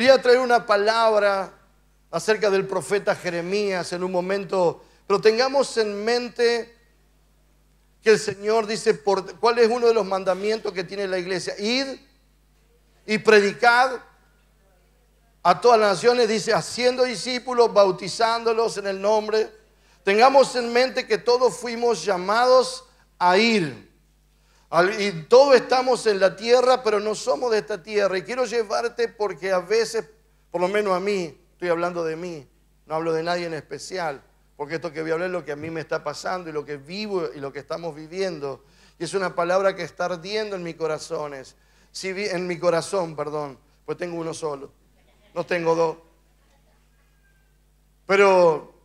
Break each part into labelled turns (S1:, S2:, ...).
S1: Quería traer una palabra acerca del profeta Jeremías en un momento, pero tengamos en mente que el Señor dice, ¿cuál es uno de los mandamientos que tiene la iglesia? Id y predicad a todas las naciones, dice, haciendo discípulos, bautizándolos en el nombre. Tengamos en mente que todos fuimos llamados a ir. Y todos estamos en la tierra, pero no somos de esta tierra. Y quiero llevarte porque a veces, por lo menos a mí, estoy hablando de mí, no hablo de nadie en especial, porque esto que voy a hablar es lo que a mí me está pasando y lo que vivo y lo que estamos viviendo. Y es una palabra que está ardiendo en mi corazón. en mi corazón, perdón, pues tengo uno solo, no tengo dos. Pero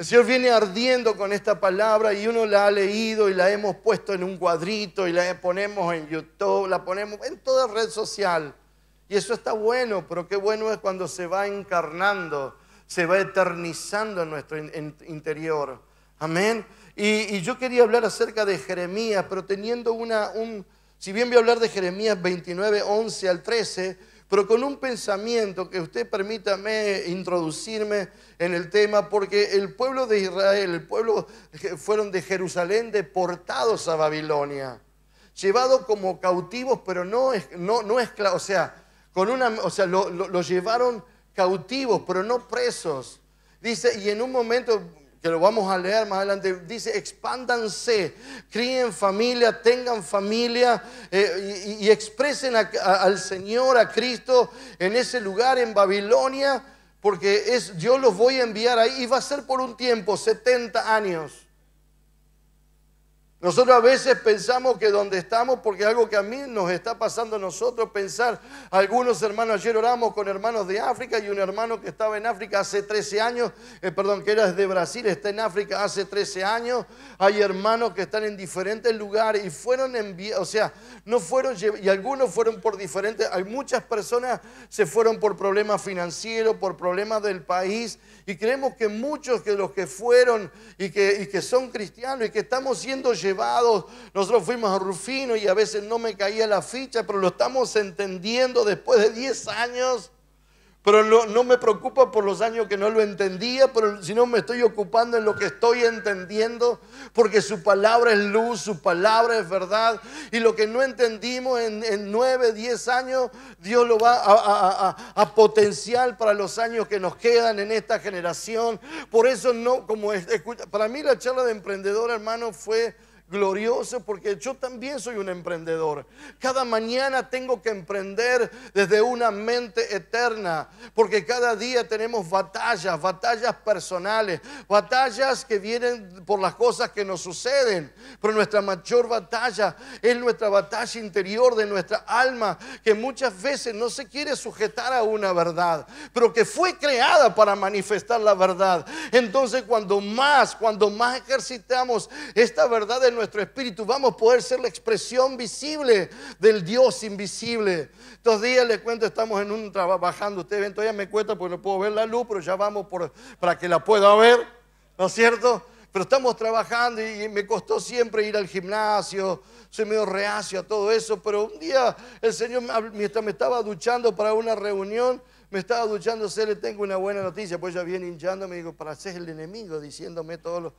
S1: el Señor viene ardiendo con esta palabra y uno la ha leído y la hemos puesto en un cuadrito y la ponemos en YouTube, la ponemos en toda red social. Y eso está bueno, pero qué bueno es cuando se va encarnando, se va eternizando en nuestro interior. Amén. Y, yo quería hablar acerca de Jeremías, pero teniendo una, un, si bien voy a hablar de Jeremías 29, 11 al 13, pero con un pensamiento que usted permítame introducirme en el tema, porque el pueblo de Israel, el pueblo fueron de Jerusalén deportados a Babilonia, llevados como cautivos, pero no, no, no esclavos, o sea, con una, o sea, llevaron cautivos, pero no presos. Dice, y en un momento que lo vamos a leer más adelante, dice, expándanse, críen familia, tengan familia eh, y, expresen al Señor, a Cristo, en ese lugar, en Babilonia, porque es, yo los voy a enviar ahí y va a ser por un tiempo, 70 años. Nosotros a veces pensamos que donde estamos, porque algo que a mí nos está pasando a nosotros, pensar, algunos hermanos, ayer oramos con hermanos de África y un hermano que estaba en África hace 13 años, eh, perdón, que era de Brasil, está en África hace 13 años, hay hermanos que están en diferentes lugares y fueron enviados, o sea, no fueron, y algunos fueron por diferentes, hay muchas personas se fueron por problemas financieros, por problemas del país, y creemos que muchos de los que fueron y que, y que son cristianos y que estamos siendo llevados, nosotros fuimos a Rufino y a veces no me caía la ficha, pero lo estamos entendiendo después de 10 años. Pero no, me preocupa por los años que no lo entendía, sino me estoy ocupando en lo que estoy entendiendo, porque su palabra es luz, su palabra es verdad, y lo que no entendimos en, 9, 10 años, Dios lo va a, a, potenciar para los años que nos quedan en esta generación. Por eso no, como para mí la charla de emprendedor, hermano, fue glorioso porque yo también soy un emprendedor. Cada mañana tengo que emprender desde una mente eterna, porque cada día tenemos batallas, batallas personales, batallas que vienen por las cosas que nos suceden, pero nuestra mayor batalla es nuestra batalla interior de nuestra alma, que muchas veces no se quiere sujetar a una verdad, pero que fue creada para manifestar la verdad. Entonces cuando más, cuando más ejercitamos esta verdad en nuestro espíritu, vamos a poder ser la expresión visible del Dios invisible. Estos días les cuento, estamos en un trabajando, ustedes ven, todavía me cuesta porque no puedo ver la luz, pero ya vamos por, para que la pueda ver, ¿no es cierto? Pero estamos trabajando y me costó siempre ir al gimnasio, soy medio reacio a todo eso, pero un día el Señor, mientras me estaba duchando para una reunión, me estaba duchando, se le tengo una buena noticia, pues ya viene hinchando, me digo para ser el enemigo, diciéndome todo lo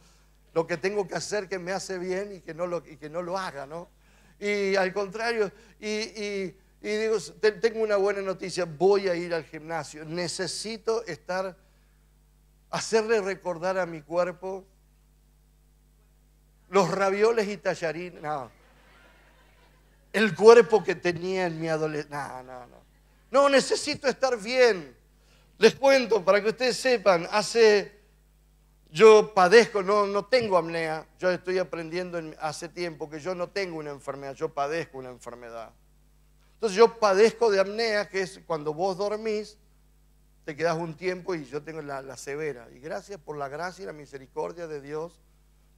S1: lo que tengo que hacer que me hace bien y que no lo, que no lo haga, ¿no? Y al contrario, y, digo, tengo una buena noticia, voy a ir al gimnasio, necesito estar, hacerle recordar a mi cuerpo los ravioles y tallarines, no. El cuerpo que tenía en mi adolescencia, no, no, no. No, necesito estar bien. Les cuento, para que ustedes sepan, hace yo padezco, no, tengo apnea. Yo estoy aprendiendo hace tiempo que yo no tengo una enfermedad, yo padezco una enfermedad. Entonces yo padezco de apnea, que es cuando vos dormís, te quedás un tiempo y yo tengo la, severa. Y gracias por la gracia y la misericordia de Dios,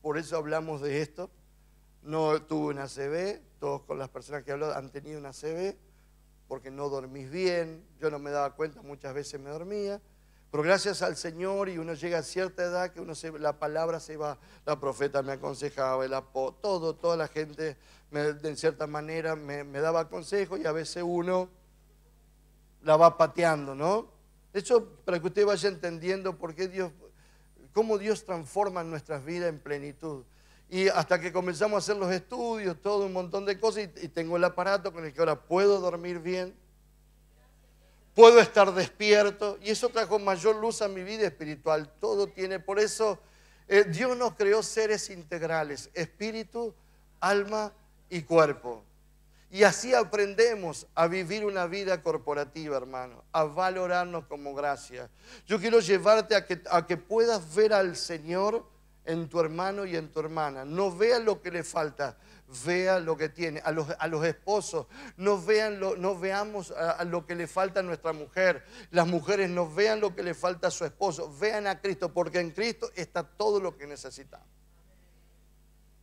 S1: por eso hablamos de esto. No tuve una CV, todos con las personas que hablo han tenido una CV, porque no dormís bien, yo no me daba cuenta, muchas veces me dormía pero gracias al Señor y uno llega a cierta edad que uno se, la palabra se va, la profeta me aconsejaba, el todo, toda la gente de cierta manera me, daba consejos y a veces uno la va pateando, ¿no? De hecho, para que usted vaya entendiendo por qué Dios, cómo Dios transforma nuestras vidas en plenitud. Y hasta que comenzamos a hacer los estudios, todo un montón de cosas, y tengo el aparato con el que ahora puedo dormir bien, puedo estar despierto y eso trajo mayor luz a mi vida espiritual. Todo tiene, por eso eh, Dios nos creó seres integrales, espíritu, alma y cuerpo. Y así aprendemos a vivir una vida corporativa, hermano, a valorarnos como gracia. Yo quiero llevarte a que, a que puedas ver al Señor en tu hermano y en tu hermana. No veas lo que le falta, vea lo que tiene. A los, esposos, no, vean lo, no veamos a, lo que le falta a nuestra mujer. Las mujeres no vean lo que le falta a su esposo. Vean a Cristo, porque en Cristo está todo lo que necesitamos.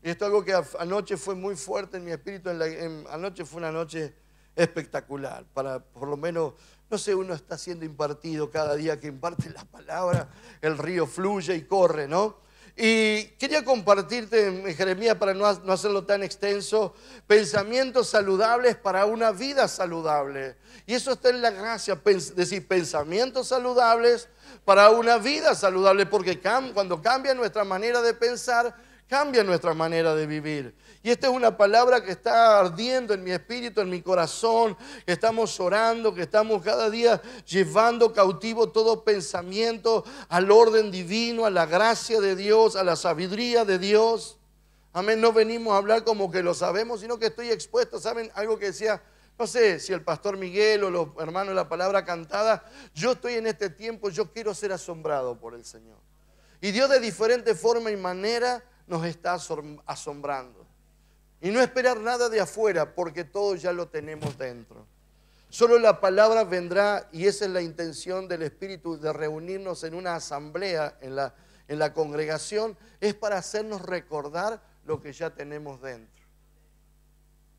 S1: Y esto es algo que anoche fue muy fuerte en mi espíritu. la, anoche fue una noche espectacular. Para por lo menos, no sé, uno está siendo impartido cada día que imparte la palabra, el río fluye y corre, ¿no? Y quería compartirte, eh, Jeremías, para no, hacerlo tan extenso, pensamientos saludables para una vida saludable. Y eso está en la gracia, decir, pensamientos saludables para una vida saludable, porque cuando cambia nuestra manera de pensar, cambia nuestra manera de vivir. Y esta es una palabra que está ardiendo en mi espíritu, en mi corazón, que estamos orando, que estamos cada día llevando cautivo todo pensamiento al orden divino, a la gracia de Dios, a la sabiduría de Dios. Amén, no venimos a hablar como que lo sabemos, sino que estoy expuesto. ¿Saben algo que decía? No sé si el pastor Miguel o los hermanos de la palabra cantada, yo estoy en este tiempo, yo quiero ser asombrado por el Señor. Y Dios de diferente forma y manera nos está asombrando. Y no esperar nada de afuera, porque todo ya lo tenemos dentro. Solo la palabra vendrá, y esa es la intención del Espíritu de reunirnos en una asamblea, en la, en la congregación, es para hacernos recordar lo que ya tenemos dentro.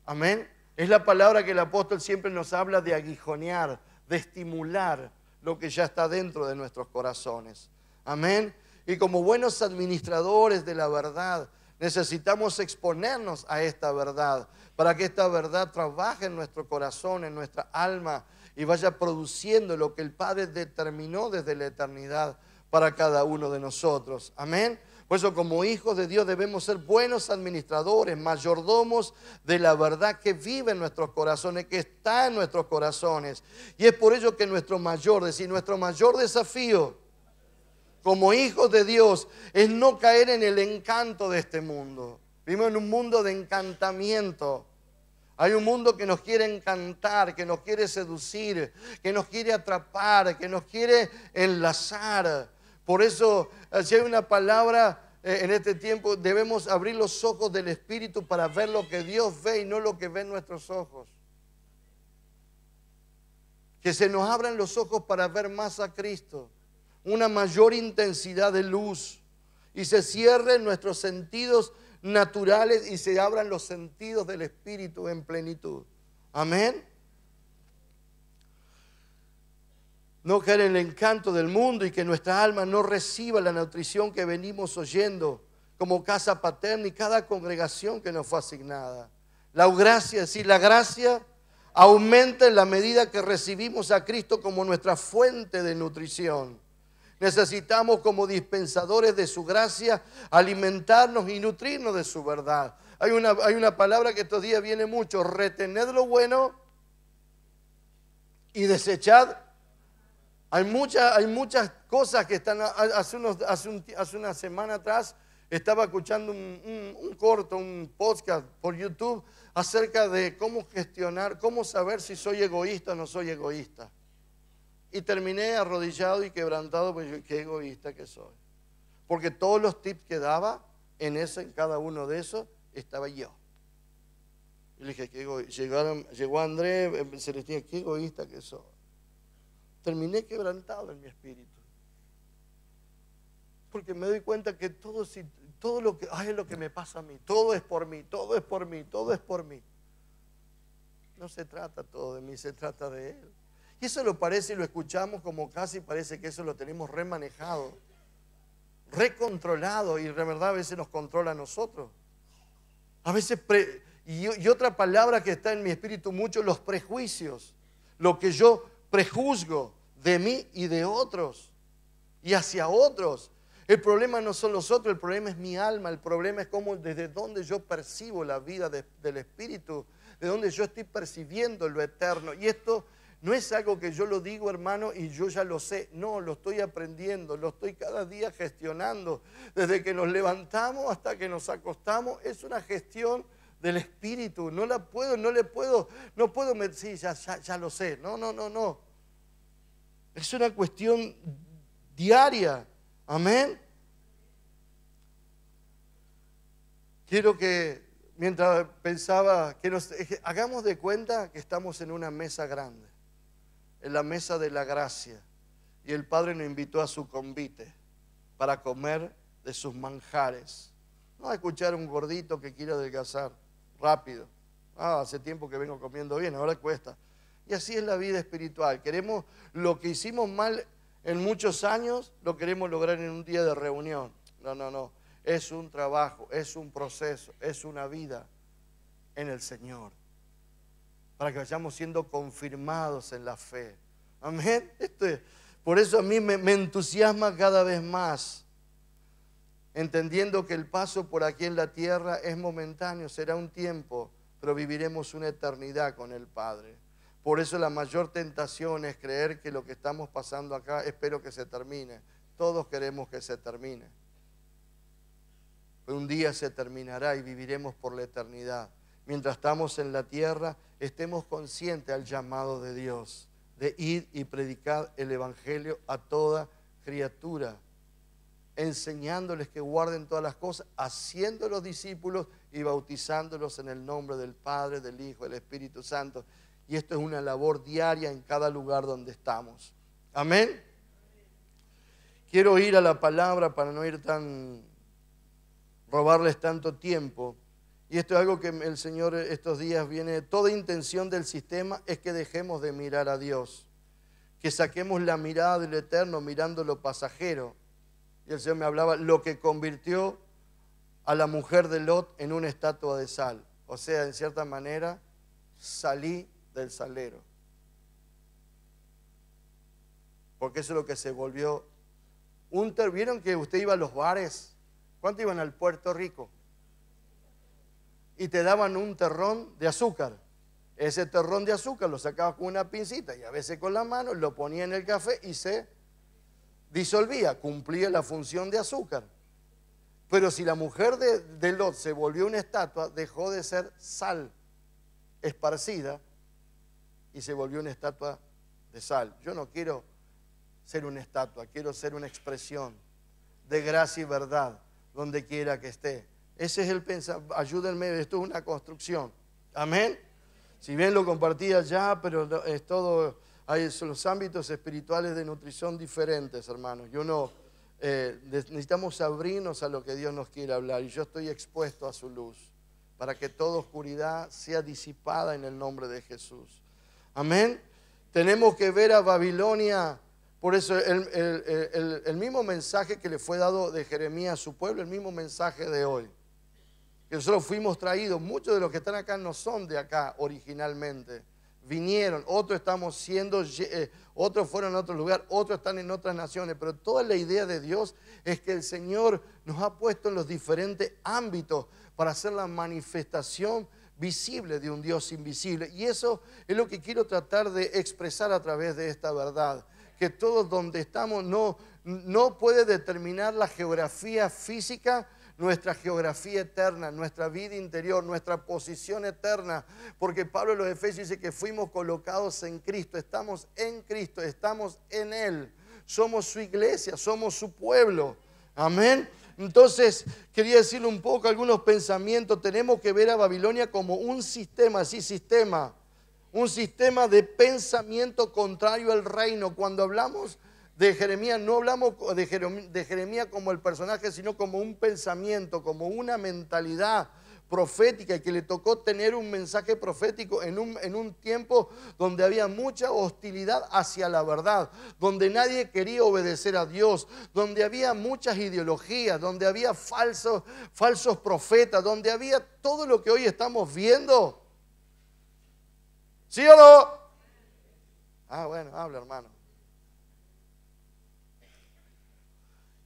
S1: Amén. Es la palabra que el apóstol siempre nos habla de aguijonear, de estimular lo que ya está dentro de nuestros corazones. Amén. Y como buenos administradores de la verdad, Necesitamos exponernos a esta verdad para que esta verdad trabaje en nuestro corazón, en nuestra alma y vaya produciendo lo que el Padre determinó desde la eternidad para cada uno de nosotros. Amén. Por eso como hijos de Dios debemos ser buenos administradores, mayordomos de la verdad que vive en nuestros corazones, que está en nuestros corazones. Y es por ello que nuestro mayor, nuestro mayor desafío como hijos de Dios es no caer en el encanto de este mundo. Vivimos en un mundo de encantamiento. Hay un mundo que nos quiere encantar, que nos quiere seducir, que nos quiere atrapar, que nos quiere enlazar. Por eso, eh, si hay una palabra eh, en este tiempo, debemos abrir los ojos del Espíritu para ver lo que Dios ve y no lo que ven nuestros ojos. Que se nos abran los ojos para ver más a Cristo una mayor intensidad de luz y se cierren nuestros sentidos naturales y se abran los sentidos del Espíritu en plenitud. Amén. No caer en el encanto del mundo y que nuestra alma no reciba la nutrición que venimos oyendo como casa paterna y cada congregación que nos fue asignada. La gracia, es decir, la gracia aumenta en la medida que recibimos a Cristo como nuestra fuente de nutrición. Necesitamos como dispensadores de su gracia alimentarnos y nutrirnos de su verdad. Hay una, hay una palabra que estos días viene mucho, retened lo bueno y desechad. Hay, hay muchas cosas que están, hace, una semana atrás estaba escuchando un, un, corto, un podcast por YouTube acerca de cómo gestionar, cómo saber si soy egoísta o no soy egoísta y terminé arrodillado y quebrantado, pues qué egoísta que soy. Porque todos los tips que daba, en ese, en cada uno de esos, estaba yo. Y le dije, qué Llegaron, llegó Andrés, em, Celestina, qué egoísta que soy. Terminé quebrantado en mi espíritu. Porque me doy cuenta que todo, si, todo lo que lo que me pasa a mí, todo es por mí, todo es por mí, todo es por mí. No se trata todo de mí, se trata de Él. Y eso lo parece y lo escuchamos como casi parece que eso lo tenemos remanejado, recontrolado y de verdad a veces nos controla a nosotros. A veces, y, otra palabra que está en mi espíritu mucho, los prejuicios, lo que yo prejuzgo de mí y de otros y hacia otros. El problema no son los otros, el problema es mi alma, el problema es cómo desde dónde yo percibo la vida del Espíritu, de dónde yo estoy percibiendo lo eterno. Y esto no es algo que yo lo digo, hermano, y yo ya lo sé. No, lo estoy aprendiendo, lo estoy cada día gestionando. Desde que nos levantamos hasta que nos acostamos, es una gestión del espíritu. No la puedo, no le puedo, no puedo, decir, ya, ya, ya lo sé. No, no, no, no. Es una cuestión diaria. Amén. Quiero que, mientras pensaba, que nos eh, hagamos de cuenta que estamos en una mesa grande en la mesa de la gracia y el Padre nos invitó a su convite para comer de sus manjares. No a escuchar a un gordito que quiere adelgazar rápido. Ah, hace tiempo que vengo comiendo bien, ahora cuesta. Y así es la vida espiritual. Queremos lo que hicimos mal en muchos años, lo queremos lograr en un día de reunión. No, no, no. Es un trabajo, es un proceso, es una vida en el Señor para que vayamos siendo confirmados en la fe. Amén. Esto por eso a mí me, entusiasma cada vez más, entendiendo que el paso por aquí en la tierra es momentáneo, será un tiempo, pero viviremos una eternidad con el Padre. Por eso la mayor tentación es creer que lo que estamos pasando acá, espero que se termine. Todos queremos que se termine. un día se terminará y viviremos por la eternidad. Mientras estamos en la tierra, estemos conscientes al llamado de Dios de ir y predicar el Evangelio a toda criatura, enseñándoles que guarden todas las cosas, haciéndolos discípulos y bautizándolos en el nombre del Padre, del Hijo, del Espíritu Santo. Y esto es una labor diaria en cada lugar donde estamos. Amén. Quiero ir a la palabra para no ir tan, robarles tanto tiempo. Y esto es algo que el Señor estos días viene, toda intención del sistema es que dejemos de mirar a Dios, que saquemos la mirada del eterno mirando lo pasajero. Y el Señor me hablaba, lo que convirtió a la mujer de Lot en una estatua de sal. O sea, en cierta manera, salí del salero. Porque eso es lo que se volvió. ¿Vieron que usted iba a los bares? ¿Cuánto iban al Puerto Rico? y te daban un terrón de azúcar. Ese terrón de azúcar lo sacabas con una pincita y a veces con la mano, lo ponía en el café y se disolvía, cumplía la función de azúcar. Pero si la mujer de, de Lot se volvió una estatua, dejó de ser sal esparcida y se volvió una estatua de sal. Yo no quiero ser una estatua, quiero ser una expresión de gracia y verdad donde quiera que esté. Ese es el pensamiento. Ayúdenme, esto es una construcción. Amén. Si bien lo compartía ya, pero es todo, hay los ámbitos espirituales de nutrición diferentes, hermanos. Yo no eh, necesitamos abrirnos a lo que Dios nos quiere hablar. Y yo estoy expuesto a su luz para que toda oscuridad sea disipada en el nombre de Jesús. Amén. Tenemos que ver a Babilonia. Por eso el, el mismo mensaje que le fue dado de Jeremías a su pueblo, el mismo mensaje de hoy que nosotros fuimos traídos. Muchos de los que están acá no son de acá originalmente. Vinieron, otros estamos siendo, eh, otros fueron a otro lugar, otros están en otras naciones, pero toda la idea de Dios es que el Señor nos ha puesto en los diferentes ámbitos para hacer la manifestación visible de un Dios invisible. Y eso es lo que quiero tratar de expresar a través de esta verdad, que todos donde estamos no, no puede determinar la geografía física, nuestra geografía eterna, nuestra vida interior, nuestra posición eterna. Porque Pablo en los Efesios dice que fuimos colocados en Cristo, estamos en Cristo, estamos en Él. Somos su iglesia, somos su pueblo. Amén. Entonces, quería decirle un poco algunos pensamientos. Tenemos que ver a Babilonia como un sistema, sí, sistema. Un sistema de pensamiento contrario al reino. Cuando hablamos de Jeremías no hablamos de Jeremías, como el personaje, sino como un pensamiento, como una mentalidad profética y que le tocó tener un mensaje profético en un, tiempo donde había mucha hostilidad hacia la verdad, donde nadie quería obedecer a Dios, donde había muchas ideologías, donde había falsos, falsos profetas, donde había todo lo que hoy estamos viendo. ¿Sí o no? Ah, bueno, habla hermano.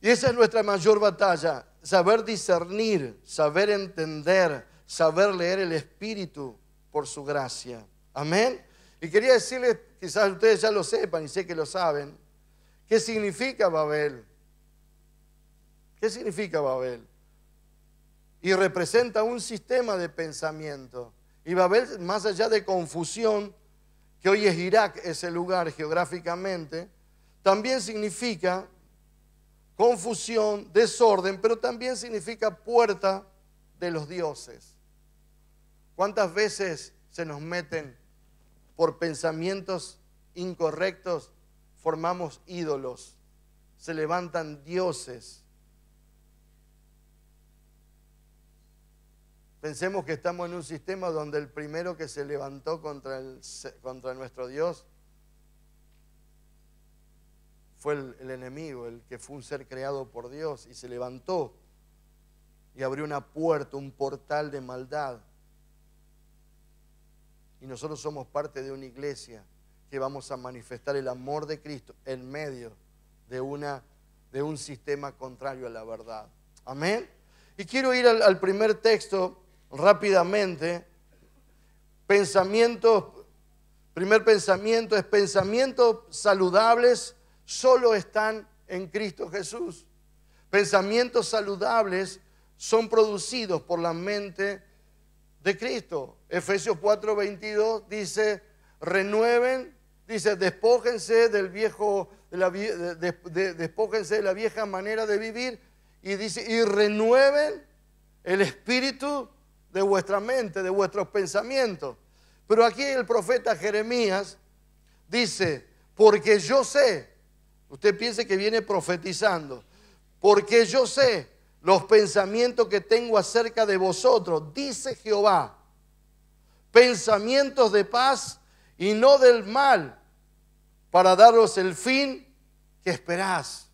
S1: Y esa es nuestra mayor batalla, saber discernir, saber entender, saber leer el Espíritu por su gracia. Amén. Y quería decirles, quizás ustedes ya lo sepan y sé que lo saben, ¿qué significa Babel? ¿Qué significa Babel? Y representa un sistema de pensamiento. Y Babel, más allá de confusión, que hoy es Irak ese lugar geográficamente, también significa confusión, desorden, pero también significa puerta de los dioses. ¿Cuántas veces se nos meten por pensamientos incorrectos? Formamos ídolos, se levantan dioses. Pensemos que estamos en un sistema donde el primero que se levantó contra, el, contra nuestro Dios fue el, enemigo, el que fue un ser creado por Dios y se levantó y abrió una puerta, un portal de maldad. Y nosotros somos parte de una iglesia que vamos a manifestar el amor de Cristo en medio de, una, de un sistema contrario a la verdad. Amén. Y quiero ir al, al primer texto rápidamente. Pensamientos, primer pensamiento es pensamientos saludables solo están en Cristo Jesús. Pensamientos saludables son producidos por la mente de Cristo. Efesios 4:22 dice, renueven, dice, despójense del viejo, de la, despójense de la vieja manera de vivir y dice, y renueven el espíritu de vuestra mente, de vuestros pensamientos. Pero aquí el profeta Jeremías dice, porque yo sé Usted piense que viene profetizando. Porque yo sé los pensamientos que tengo acerca de vosotros, dice Jehová. Pensamientos de paz y no del mal, para daros el fin que esperás.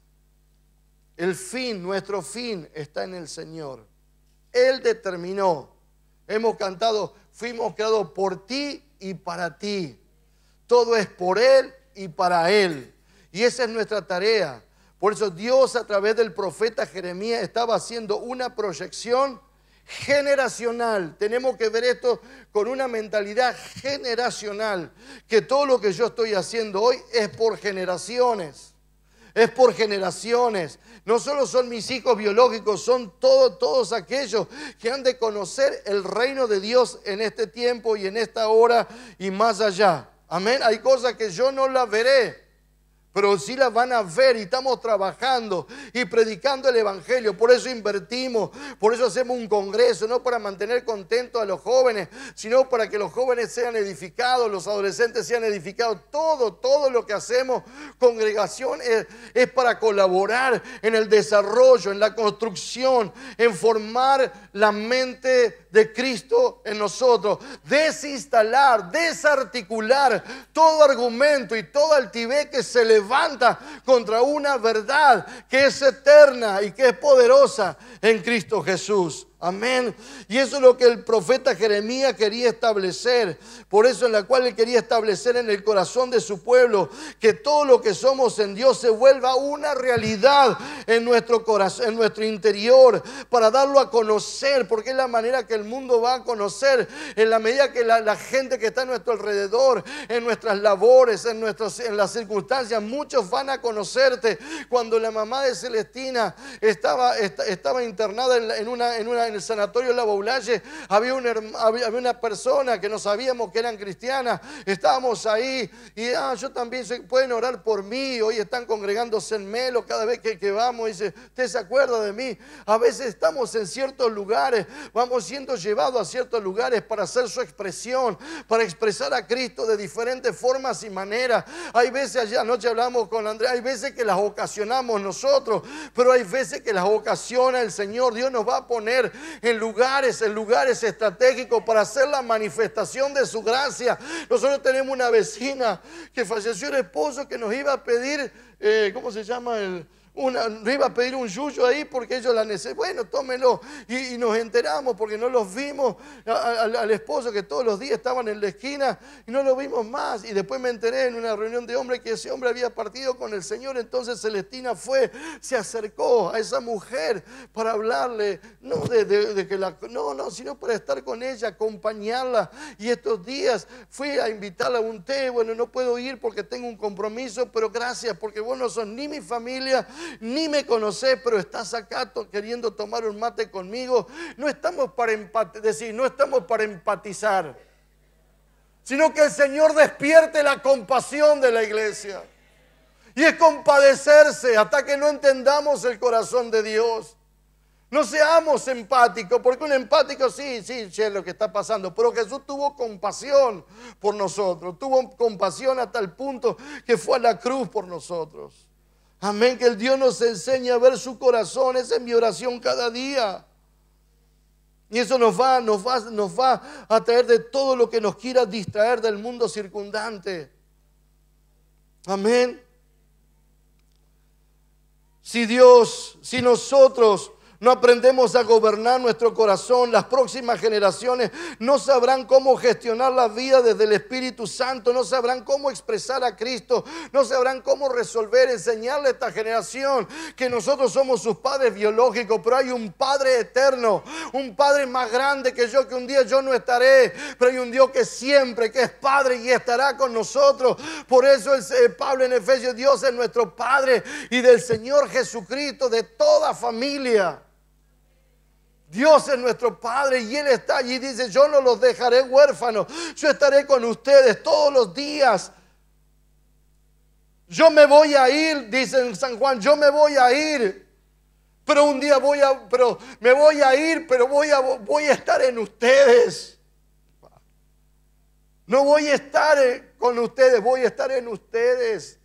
S1: El fin, nuestro fin está en el Señor. Él determinó. Hemos cantado, fuimos creados por ti y para ti. Todo es por Él y para Él. Y esa es nuestra tarea. Por eso Dios a través del profeta Jeremías estaba haciendo una proyección generacional. Tenemos que ver esto con una mentalidad generacional, que todo lo que yo estoy haciendo hoy es por generaciones. Es por generaciones. No solo son mis hijos biológicos, son todos aquellos que han de conocer el reino de Dios en este tiempo y en esta hora y más allá. Amén. Hay cosas que yo no las veré pero sí la van a ver y estamos trabajando y predicando el Evangelio. Por eso invertimos, por eso hacemos un congreso, no para mantener contentos a los jóvenes, sino para que los jóvenes sean edificados, los adolescentes sean edificados. Todo, todo lo que hacemos, congregación, es, para colaborar en el desarrollo, en la construcción, en formar la mente de Cristo en nosotros. Desinstalar, desarticular todo argumento y todo altivez que se le levanta contra una verdad que es eterna y que es poderosa en Cristo Jesús. Amén. Y eso es lo que el profeta Jeremías quería establecer. Por eso en la cual él quería establecer en el corazón de su pueblo que todo lo que somos en Dios se vuelva una realidad en nuestro corazón, en nuestro interior, para darlo a conocer, porque es la manera que el mundo va a conocer en la medida que la, gente que está a nuestro alrededor, en nuestras labores, en nuestras en las circunstancias, muchos van a conocerte. Cuando la mamá de Celestina estaba, estaba internada en una, en una en el sanatorio La Boulaye había una, persona que no sabíamos que eran cristianas, estábamos ahí y ah, yo también, se pueden orar por mí, hoy están congregándose en Melo cada vez que, que vamos, dice, ¿usted se acuerda de mí? A veces estamos en ciertos lugares, vamos siendo llevados a ciertos lugares para hacer su expresión, para expresar a Cristo de diferentes formas y maneras. Hay veces, ...allá anoche hablamos con Andrea, hay veces que las ocasionamos nosotros, pero hay veces que las ocasiona el Señor. Dios nos va a poner en lugares, en lugares estratégicos para hacer la manifestación de su gracia. Nosotros tenemos una vecina que falleció el esposo que nos iba a pedir, eh, ¿cómo se llama? El, no iba a pedir un yuyo ahí porque ellos la necesitan. Bueno, tómelo. Y, nos enteramos porque no los vimos al esposo que todos los días estaban en la esquina y no lo vimos más. Y después me enteré en una reunión de hombres que ese hombre había partido con el Señor. Entonces Celestina fue, se acercó a esa mujer para hablarle, no de, que la, no, no, sino para estar con ella, acompañarla. Y estos días fui a invitarla a un té. Bueno, no puedo ir porque tengo un compromiso, pero gracias porque vos no sos ni mi familia ni me conoces pero estás acá queriendo tomar un mate conmigo. No estamos para decir, no estamos para empatizar, sino que el Señor despierte la compasión de la iglesia. Y es compadecerse hasta que no entendamos el corazón de Dios. No seamos empáticos, porque un empático sí, sí, sé lo que está pasando. Pero Jesús tuvo compasión por nosotros, tuvo compasión hasta el punto que fue a la cruz por nosotros. Amén, que el Dios nos enseñe a ver su corazón. Esa es mi oración cada día. Y eso nos va, nos nos va a traer de todo lo que nos quiera distraer del mundo circundante. Amén. Si Dios, si nosotros no aprendemos a gobernar nuestro corazón, las próximas generaciones no sabrán cómo gestionar la vida desde el Espíritu Santo, no sabrán cómo expresar a Cristo, no sabrán cómo resolver, enseñarle a esta generación que nosotros somos sus padres biológicos, pero hay un Padre eterno, un Padre más grande que yo, que un día yo no estaré, pero hay un Dios que siempre, que es Padre y estará con nosotros. Por eso el, eh, Pablo en Efesios, Dios es nuestro Padre y del Señor Jesucristo, de toda familia. Dios es nuestro Padre y Él está allí. Dice, yo no los dejaré huérfanos, yo estaré con ustedes todos los días. Yo me voy a ir, dice San Juan, yo me voy a ir. Pero un día voy a, pero me voy a ir, pero voy a, voy a estar en ustedes. No voy a estar eh, con ustedes, voy a estar en ustedes.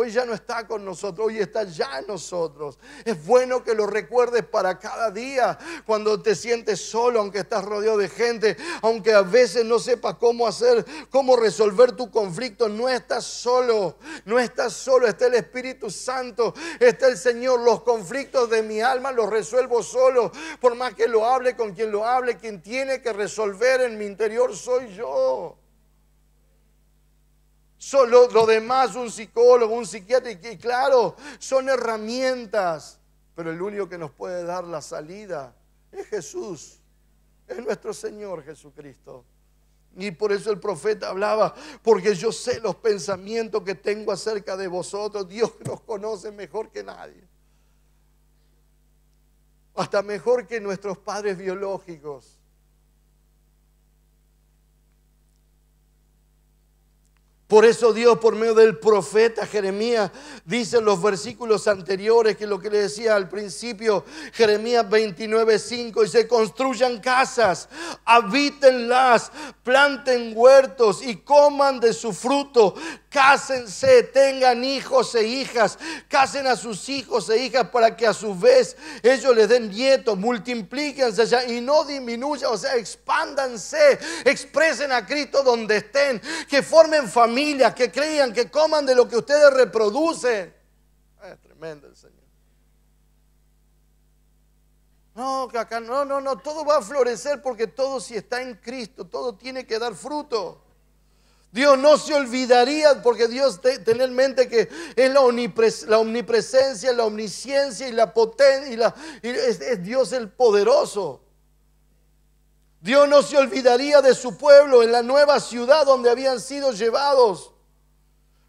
S1: Hoy ya no está con nosotros, hoy está ya en nosotros. Es bueno que lo recuerdes para cada día, cuando te sientes solo, aunque estás rodeado de gente, aunque a veces no sepas cómo hacer, cómo resolver tu conflicto, no estás solo, no estás solo, está el Espíritu Santo, está el Señor. Los conflictos de mi alma los resuelvo solo, por más que lo hable con quien lo hable, quien tiene que resolver en mi interior soy yo. Solo lo demás, un psicólogo, un psiquiatra, y claro, son herramientas, pero el único que nos puede dar la salida es Jesús, es nuestro Señor Jesucristo. Y por eso el profeta hablaba, porque yo sé los pensamientos que tengo acerca de vosotros. Dios nos conoce mejor que nadie. Hasta mejor que nuestros padres biológicos. Por eso Dios, por medio del profeta Jeremías, dice en los versículos anteriores que lo que le decía al principio, Jeremías 29.5, y se construyan casas, habítenlas, planten huertos y coman de su fruto, cásense, tengan hijos e hijas, casen a sus hijos e hijas para que a su vez ellos les den nietos, multiplíquense y no disminuyan, o sea, expándanse, expresen a Cristo donde estén, que formen familia que crean, que coman de lo que ustedes reproducen. Es tremendo el Señor. No, que acá no, no, no, todo va a florecer porque todo si está en Cristo, todo tiene que dar fruto. Dios no se olvidaría, porque Dios tiene en mente que es la, omnipresencia, la omnisciencia y la potencia, y, la, es Dios el poderoso. Dios no se olvidaría de su pueblo en la nueva ciudad donde habían sido llevados.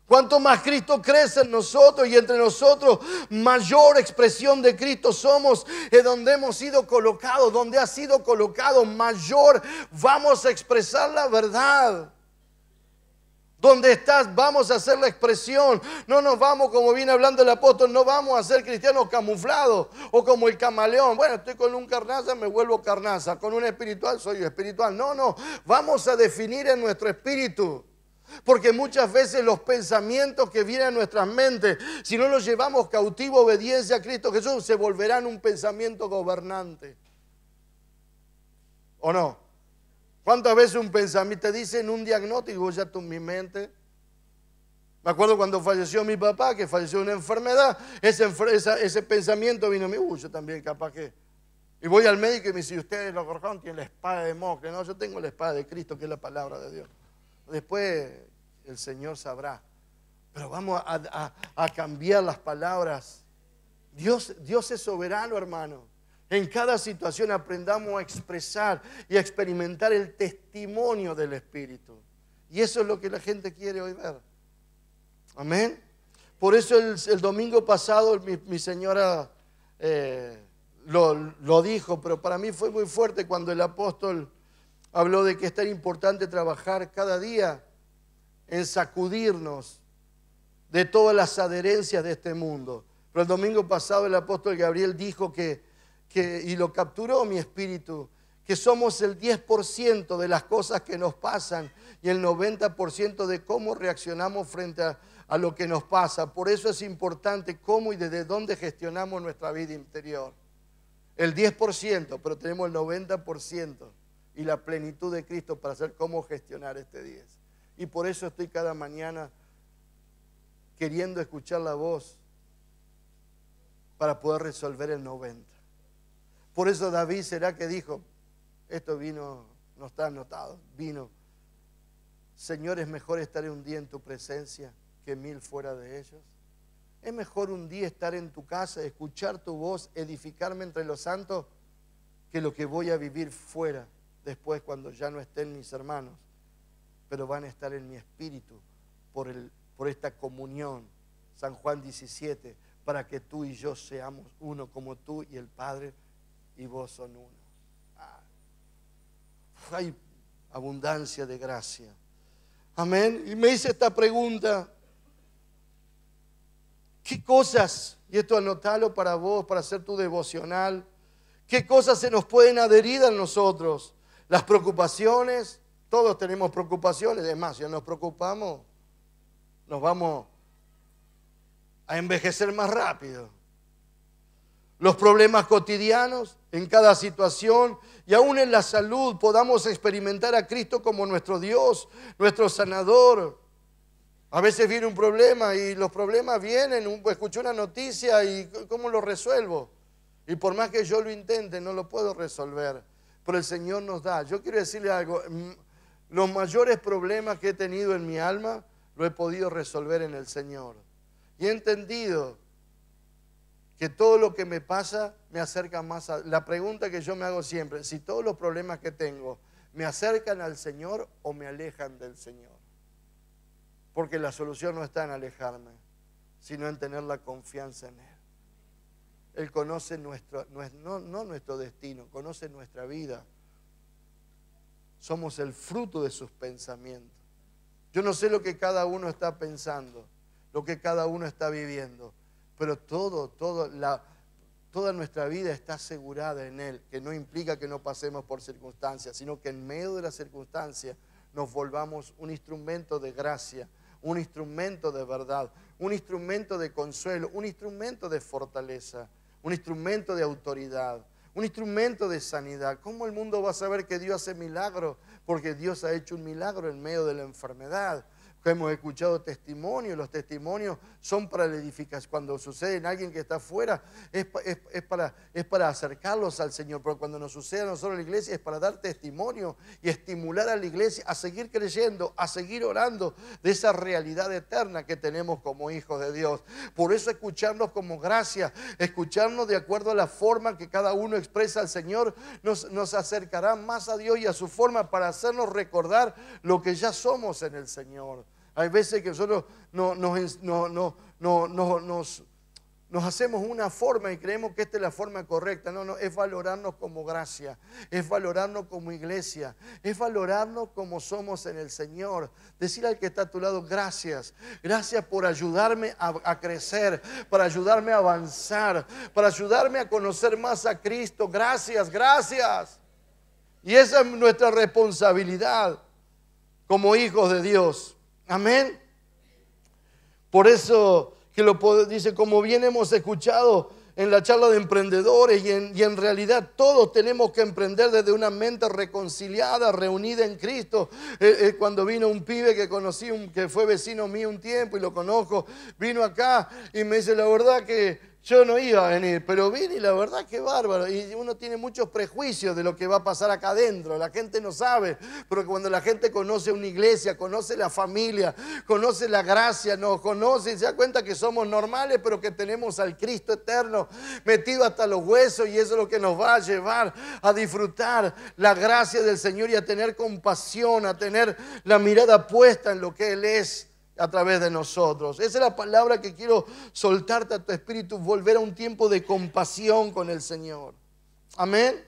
S1: Cuanto más Cristo crece en nosotros y entre nosotros, mayor expresión de Cristo somos, En donde hemos sido colocados, donde ha sido colocado, mayor vamos a expresar la verdad. Donde estás, vamos a hacer la expresión. No nos vamos, como viene hablando el apóstol, no vamos a ser cristianos camuflados o como el camaleón. Bueno, estoy con un carnaza, me vuelvo carnaza. Con un espiritual, soy espiritual. No, no. Vamos a definir en nuestro espíritu. Porque muchas veces los pensamientos que vienen a nuestras mentes, si no los llevamos cautivo obediencia a Cristo Jesús, se volverán un pensamiento gobernante. ¿O no? ¿Cuántas veces un pensamiento te dice en un diagnóstico? Ya tú, mi mente. Me acuerdo cuando falleció mi papá, que falleció de una enfermedad. Ese, pensamiento vino a mí. Uy, yo también, capaz que. Y voy al médico y me dice: Ustedes, lo acorjaron, tienen la espada de Mocre. No, yo tengo la espada de Cristo, que es la palabra de Dios. Después el Señor sabrá. Pero vamos a, a cambiar las palabras. Dios, Dios es soberano, hermano. En cada situación aprendamos a expresar y a experimentar el testimonio del Espíritu. Y eso es lo que la gente quiere hoy ver. Amén. Por eso el, domingo pasado mi, señora eh, lo dijo, pero para mí fue muy fuerte cuando el apóstol habló de que es tan importante trabajar cada día en sacudirnos de todas las adherencias de este mundo. Pero el domingo pasado el apóstol Gabriel dijo que y lo capturó mi espíritu, que somos el 10% de las cosas que nos pasan y el 90% de cómo reaccionamos frente a, a lo que nos pasa. Por eso es importante cómo y desde dónde gestionamos nuestra vida interior. El 10%, pero tenemos el 90% y la plenitud de Cristo para saber cómo gestionar este 10. Y por eso estoy cada mañana queriendo escuchar la voz para poder resolver el 90. Por eso David será que dijo, esto vino, no está anotado, vino. Señor, es mejor estar un día en tu presencia que mil fuera de ellos. Es mejor un día estar en tu casa, escuchar tu voz, edificarme entre los santos, que lo que voy a vivir fuera después cuando ya no estén mis hermanos, pero van a estar en mi espíritu por, el, por esta comunión. San Juan 17, para que tú y yo seamos uno como tú y el Padre y vos son uno. Ah. hay abundancia de gracia. Amén. Y me hice esta pregunta. ¿Qué cosas, y esto anotalo para vos, para hacer tu devocional, qué cosas se nos pueden adherir a nosotros? Las preocupaciones, todos tenemos preocupaciones, es más, si nos preocupamos, nos vamos a envejecer más rápido los problemas cotidianos, en cada situación y aún en la salud podamos experimentar a Cristo como nuestro Dios, nuestro sanador. A veces viene un problema y los problemas vienen, escucho una noticia y ¿cómo lo resuelvo? Y por más que yo lo intente, no lo puedo resolver. Pero el Señor nos da. Yo quiero decirle algo, mm, los mayores problemas que he tenido en mi alma lo he podido resolver en el Señor. Y he entendido que todo lo que me pasa me acerca más a... La pregunta que yo me hago siempre, si todos los problemas que tengo me acercan al Señor o me alejan del Señor. Porque la solución no está en alejarme, sino en tener la confianza en Él. Él conoce nuestro, no, nuestro destino, conoce nuestra vida. Somos el fruto de sus pensamientos. Yo no sé lo que cada uno está pensando, lo que cada uno está viviendo pero todo, toda nuestra vida está asegurada en Él, que no implica que no pasemos por circunstancias, sino que en medio de las circunstancias nos volvamos un instrumento de gracia, un instrumento de verdad, un instrumento de consuelo, un instrumento de fortaleza, un instrumento de autoridad, un instrumento de sanidad. ¿Cómo el mundo va a saber que Dios hace milagros? Porque Dios ha hecho un milagro en medio de la enfermedad hemos escuchado testimonios, los testimonios son para la edificación. Cuando sucede en alguien que está afuera, es, para, es acercarlos al Señor, pero cuando nos sucede a nosotros en la iglesia, es para dar testimonio y estimular a la iglesia a seguir creyendo, a seguir orando de esa realidad eterna que tenemos como hijos de Dios. Por eso escucharnos como gracia, escucharnos de acuerdo a la forma que cada uno expresa al Señor, nos acercará más a Dios y a su forma para hacernos recordar lo que ya somos en el Señor. Hay veces que nosotros nos, hacemos una forma y creemos que esta es la forma correcta. No, no, es valorarnos como gracia, es valorarnos como iglesia, es valorarnos como somos en el Señor. Decir al que está a tu lado, gracias, gracias por ayudarme a crecer, para ayudarme a avanzar, para ayudarme a conocer más a Cristo. Gracias, gracias. Y esa es nuestra responsabilidad como hijos de Dios. Amén. Por eso que lo dice, como bien hemos escuchado en la charla de emprendedores y en, realidad todos tenemos que emprender desde una mente reconciliada, reunida en Cristo. Eh, eh, cuando vino un pibe que conocí, que fue vecino mío un tiempo y lo conozco, vino acá y me dice, la verdad que yo no iba a venir, pero vine y la verdad que bárbaro. Y uno tiene muchos prejuicios de lo que va a pasar acá adentro. La gente no sabe, pero cuando la gente conoce una iglesia, conoce la familia, conoce la gracia, nos conoce y se da cuenta que somos normales, pero que tenemos al Cristo eterno metido hasta los huesos y eso es lo que nos va a llevar a disfrutar la gracia del Señor y a tener compasión, a tener la mirada puesta en lo que Él es a través de nosotros. Esa es la palabra que quiero soltarte a tu espíritu, volver a un tiempo de compasión con el Señor. Amén.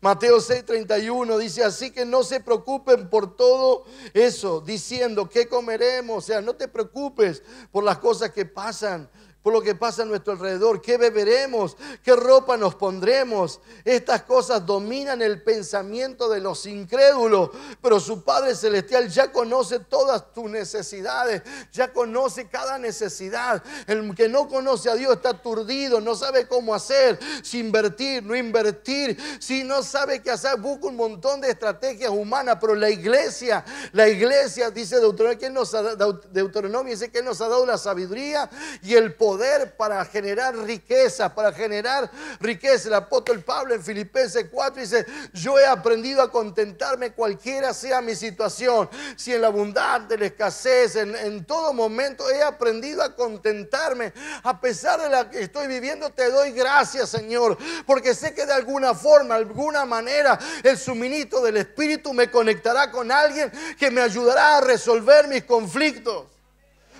S1: Mateo 6:31 dice, así que no se preocupen por todo eso, diciendo, ¿qué comeremos? O sea, no te preocupes por las cosas que pasan, por lo que pasa a nuestro alrededor, qué beberemos, qué ropa nos pondremos. Estas cosas dominan el pensamiento de los incrédulos, pero su Padre Celestial ya conoce todas tus necesidades, ya conoce cada necesidad. El que no conoce a Dios está aturdido, no sabe cómo hacer, si invertir, no invertir, si no sabe qué hacer, busca un montón de estrategias humanas, pero la iglesia, la iglesia dice Deuteronomio, que dice que nos ha dado la sabiduría y el poder para generar riqueza, para generar riqueza. El apóstol Pablo en Filipenses 4 dice, yo he aprendido a contentarme cualquiera sea mi situación, si en la abundancia, en la escasez, en, todo momento he aprendido a contentarme. A pesar de la que estoy viviendo, te doy gracias, Señor, porque sé que de alguna forma, alguna manera, el suministro del Espíritu me conectará con alguien que me ayudará a resolver mis conflictos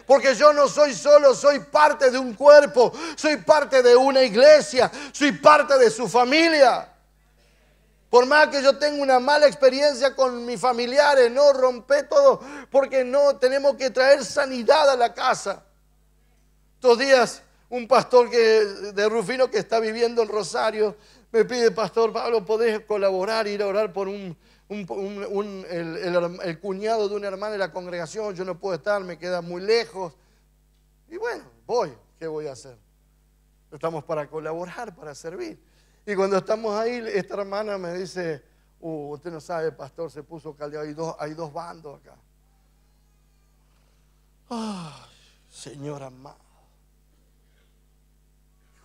S1: porque yo no soy solo, soy parte de un cuerpo, soy parte de una iglesia, soy parte de su familia. Por más que yo tenga una mala experiencia con mis familiares, no rompe todo, porque no tenemos que traer sanidad a la casa. Estos días, un pastor que, de Rufino que está viviendo en Rosario me pide, Pastor Pablo, ¿podés colaborar, ir a orar por un el, cuñado de una hermana de la congregación, yo no puedo estar, me queda muy lejos. Y bueno, voy, ¿qué voy a hacer? Estamos para colaborar, para servir. Y cuando estamos ahí, esta hermana me dice, uh, usted no sabe, pastor, se puso caldeado, hay dos, hay dos bandos acá. Ay, Señor amado.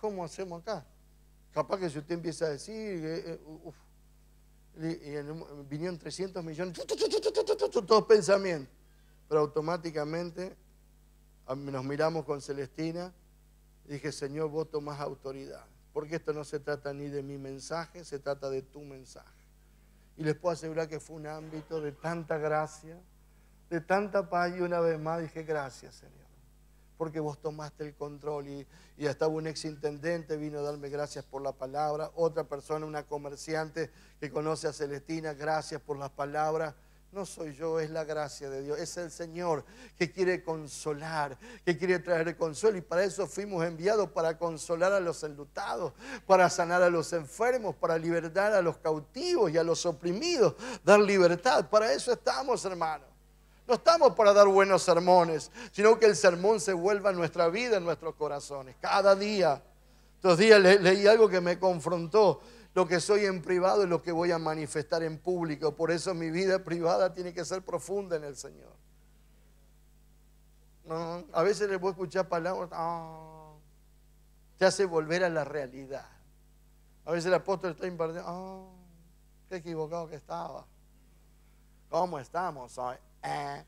S1: ¿Cómo hacemos acá? Capaz que si usted empieza a decir, eh, eh, y vinieron 300 millones, todos pensamientos. Pero automáticamente nos miramos con Celestina y dije, Señor, voto más autoridad. Porque esto no se trata ni de mi mensaje, se trata de tu mensaje. Y les puedo asegurar que fue un ámbito de tanta gracia, de tanta paz. Y una vez más dije, gracias, Señor porque vos tomaste el control y, y estaba un ex intendente, vino a darme gracias por la palabra, otra persona, una comerciante que conoce a Celestina, gracias por las palabras. No soy yo, es la gracia de Dios. Es el Señor que quiere consolar, que quiere traer consuelo. Y para eso fuimos enviados, para consolar a los enlutados, para sanar a los enfermos, para libertar a los cautivos y a los oprimidos, dar libertad. Para eso estamos, hermanos. No estamos para dar buenos sermones, sino que el sermón se vuelva en nuestra vida, en nuestros corazones, cada día. Estos días leí algo que me confrontó. Lo que soy en privado es lo que voy a manifestar en público. Por eso mi vida privada tiene que ser profunda en el Señor. a veces le voy a escuchar palabras, oh, te hace volver a la realidad. A veces el apóstol está impartiendo, oh, qué equivocado que estaba. ¿Cómo estamos hoy? Eh,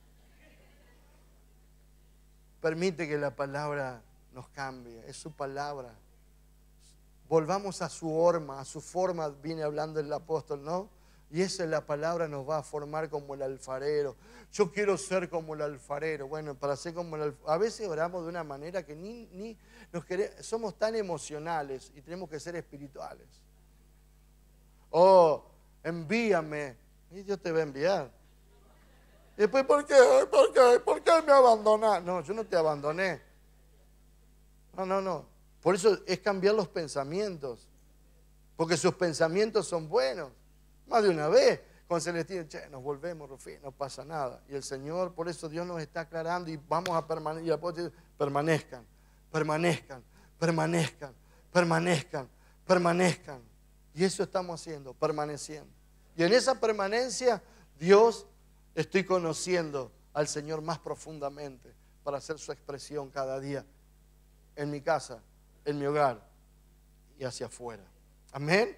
S1: permite que la palabra nos cambie, es su palabra. Volvamos a su forma. a su forma, viene hablando el apóstol, ¿no? Y esa es la palabra, nos va a formar como el alfarero. Yo quiero ser como el alfarero. Bueno, para ser como el alfarero. A veces oramos de una manera que ni, ni nos queremos. Somos tan emocionales y tenemos que ser espirituales. Oh, envíame. Y Dios te va a enviar. Y después, pues, ¿por qué? ¿Por qué? ¿Por qué me abandonas? No, yo no te abandoné. No, no, no. Por eso es cambiar los pensamientos. Porque sus pensamientos son buenos. Más de una vez con Celestino, che, nos volvemos, Rufín, no pasa nada. Y el Señor, por eso Dios nos está aclarando y vamos a permanecer. Y el apóstol permanezcan, permanezcan, permanezcan, permanezcan, permanezcan. Y eso estamos haciendo, permaneciendo. Y en esa permanencia, Dios Estoy conociendo al Señor más profundamente para hacer su expresión cada día en mi casa, en mi hogar y hacia afuera. Amén.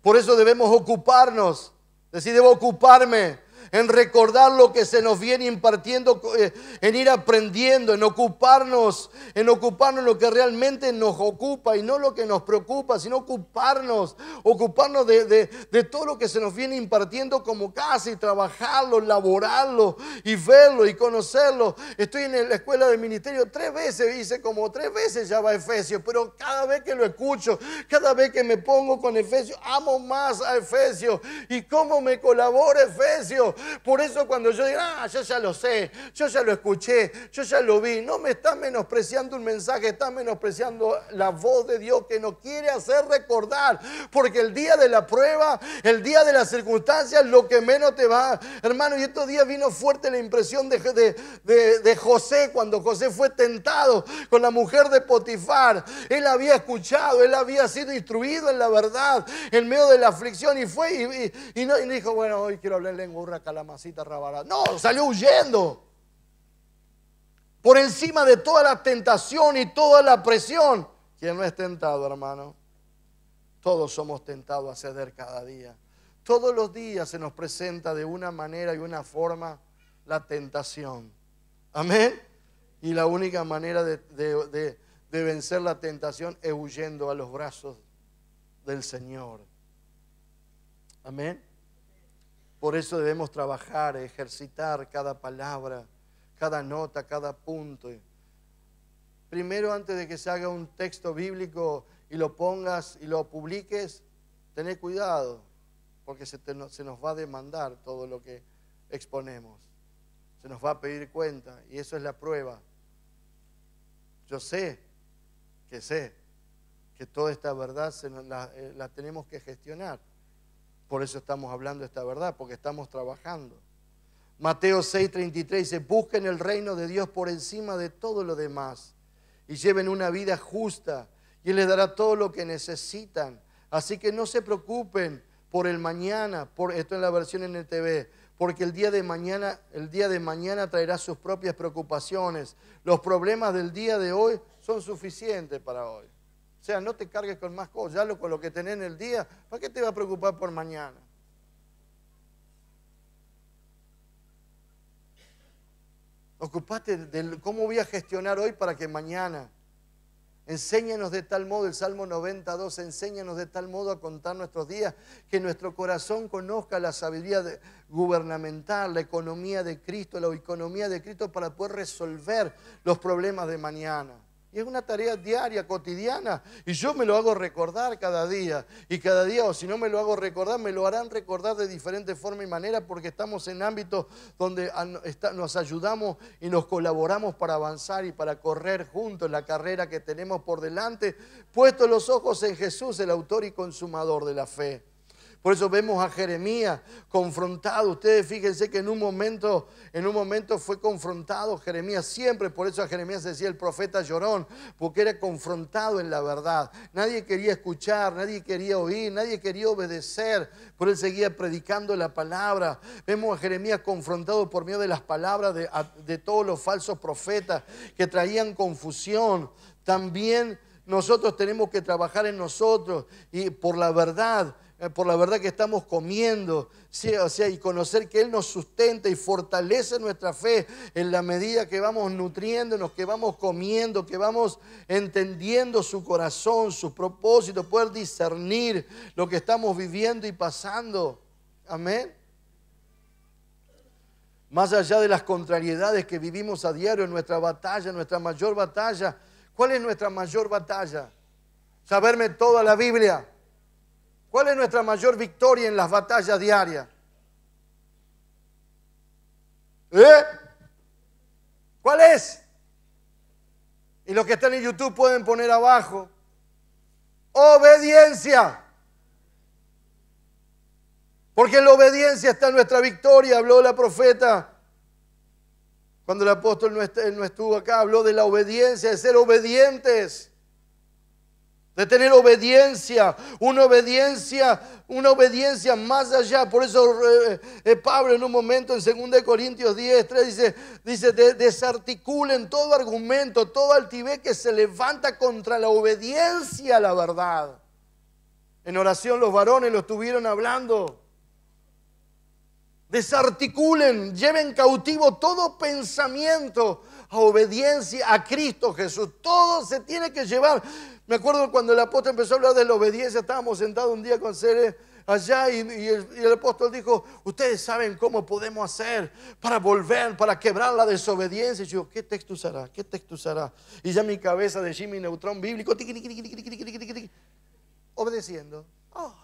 S1: Por eso debemos ocuparnos. Decir, debo ocuparme en recordar lo que se nos viene impartiendo, eh, en ir aprendiendo, en ocuparnos, en ocuparnos lo que realmente nos ocupa y no lo que nos preocupa, sino ocuparnos, ocuparnos de, todo lo que se nos viene impartiendo como casa y trabajarlo, laborarlo y verlo y conocerlo. Estoy en la escuela del ministerio tres veces, hice como tres veces ya va Efesio, pero cada vez que lo escucho, cada vez que me pongo con Efesio amo más a Efesio y cómo me colabora Efesio por eso cuando yo digo, ah, yo ya lo sé, yo ya lo escuché, yo ya lo vi, no me estás menospreciando un mensaje, estás menospreciando la voz de Dios que nos quiere hacer recordar. Porque el día de la prueba, el día de las circunstancias, lo que menos te va. Hermano, y estos días vino fuerte la impresión de, José cuando José fue tentado con la mujer de Potifar. Él había escuchado, él había sido instruido en la verdad en medio de la aflicción y fue y, no, dijo, bueno, hoy quiero hablar lengua masita rabara. No, salió huyendo. Por encima de toda la tentación y toda la presión. Quien no es tentado, hermano? Todos somos tentados a ceder cada día. Todos los días se nos presenta de una manera y una forma la tentación. Amén. Y la única manera de vencer la tentación es huyendo a los brazos del Señor. Amén. Por eso debemos trabajar, ejercitar cada palabra, cada nota, cada punto. Primero, antes de que se haga un texto bíblico y lo pongas y lo publiques, tené cuidado, porque se, nos va a demandar todo lo que exponemos. Se nos va a pedir cuenta y eso es la prueba. Yo sé que sé que toda esta verdad eh, la tenemos que gestionar. Por eso estamos hablando esta verdad, porque estamos trabajando. Mateo 6:33 dice, busquen el reino de Dios por encima de todo lo demás y lleven una vida justa y Él les dará todo lo que necesitan. Así que no se preocupen por el mañana, por, esto en la versión NTV, porque el día de mañana, el día de mañana traerá sus propias preocupaciones. Los problemas del día de hoy son suficientes para hoy. O sea, no te cargues con más cosas, ya lo, con lo que tenés en el día, ¿para qué te va a preocupar por mañana? Ocupate de cómo voy a gestionar hoy para que mañana. Enséñanos de tal modo, el Salmo 92, enséñanos de tal modo a contar nuestros días, que nuestro corazón conozca la sabiduría gubernamental, la economía de Cristo, la economía de Cristo para poder resolver los problemas de mañana es una tarea diaria, cotidiana. Y yo me lo hago recordar cada día. Y cada día, o si no me lo hago recordar, me lo harán recordar de diferente forma y manera porque estamos en ámbitos donde nos ayudamos y nos colaboramos para avanzar y para correr juntos en la carrera que tenemos por delante, puesto los ojos en Jesús, el autor y consumador de la fe. Por eso vemos a Jeremías confrontado. Ustedes fíjense que en un momento, en un momento fue confrontado Jeremías siempre. Por eso a Jeremías se decía el profeta llorón, porque era confrontado en la verdad. Nadie quería escuchar, nadie quería oír, nadie quería obedecer. pero él seguía predicando la palabra. Vemos a Jeremías confrontado por medio de las palabras de, de todos los falsos profetas que traían confusión. También nosotros tenemos que trabajar en nosotros y por la verdad eh, por la verdad que estamos comiendo, sea, y conocer que Él nos sustenta y fortalece nuestra fe en la medida que vamos nutriéndonos, que vamos comiendo, que vamos entendiendo su corazón, su propósito, poder discernir lo que estamos viviendo y pasando. Amén. Más allá de las contrariedades que vivimos a diario, En nuestra batalla, nuestra mayor batalla, ¿cuál es nuestra mayor batalla? Saberme toda la Biblia ¿Cuál es nuestra mayor victoria en las batallas diarias? ¿Eh? ¿Cuál es? Y los que están en YouTube pueden poner abajo. Obediencia. Porque en la obediencia está nuestra victoria, habló la profeta. Cuando el apóstol no estuvo acá, habló de la obediencia, de ser obedientes de tener obediencia, una obediencia, una obediencia más allá. Por eso eh, eh, Pablo en un momento en 2 Corintios 10, 3 dice, dice desarticulen todo argumento, todo altivez que se levanta contra la obediencia a la verdad. En oración los varones lo estuvieron hablando. Desarticulen, lleven cautivo todo pensamiento a obediencia a Cristo Jesús. Todo se tiene que llevar. Me acuerdo cuando el apóstol empezó a hablar de la obediencia, estábamos sentados un día con seres allá y, el, apóstol dijo, ustedes saben cómo podemos hacer para volver, para quebrar la desobediencia. Y yo, ¿qué texto usará? ¿Qué texto usará? Y ya mi cabeza de Jimmy Neutrón bíblico, obedeciendo. Oh.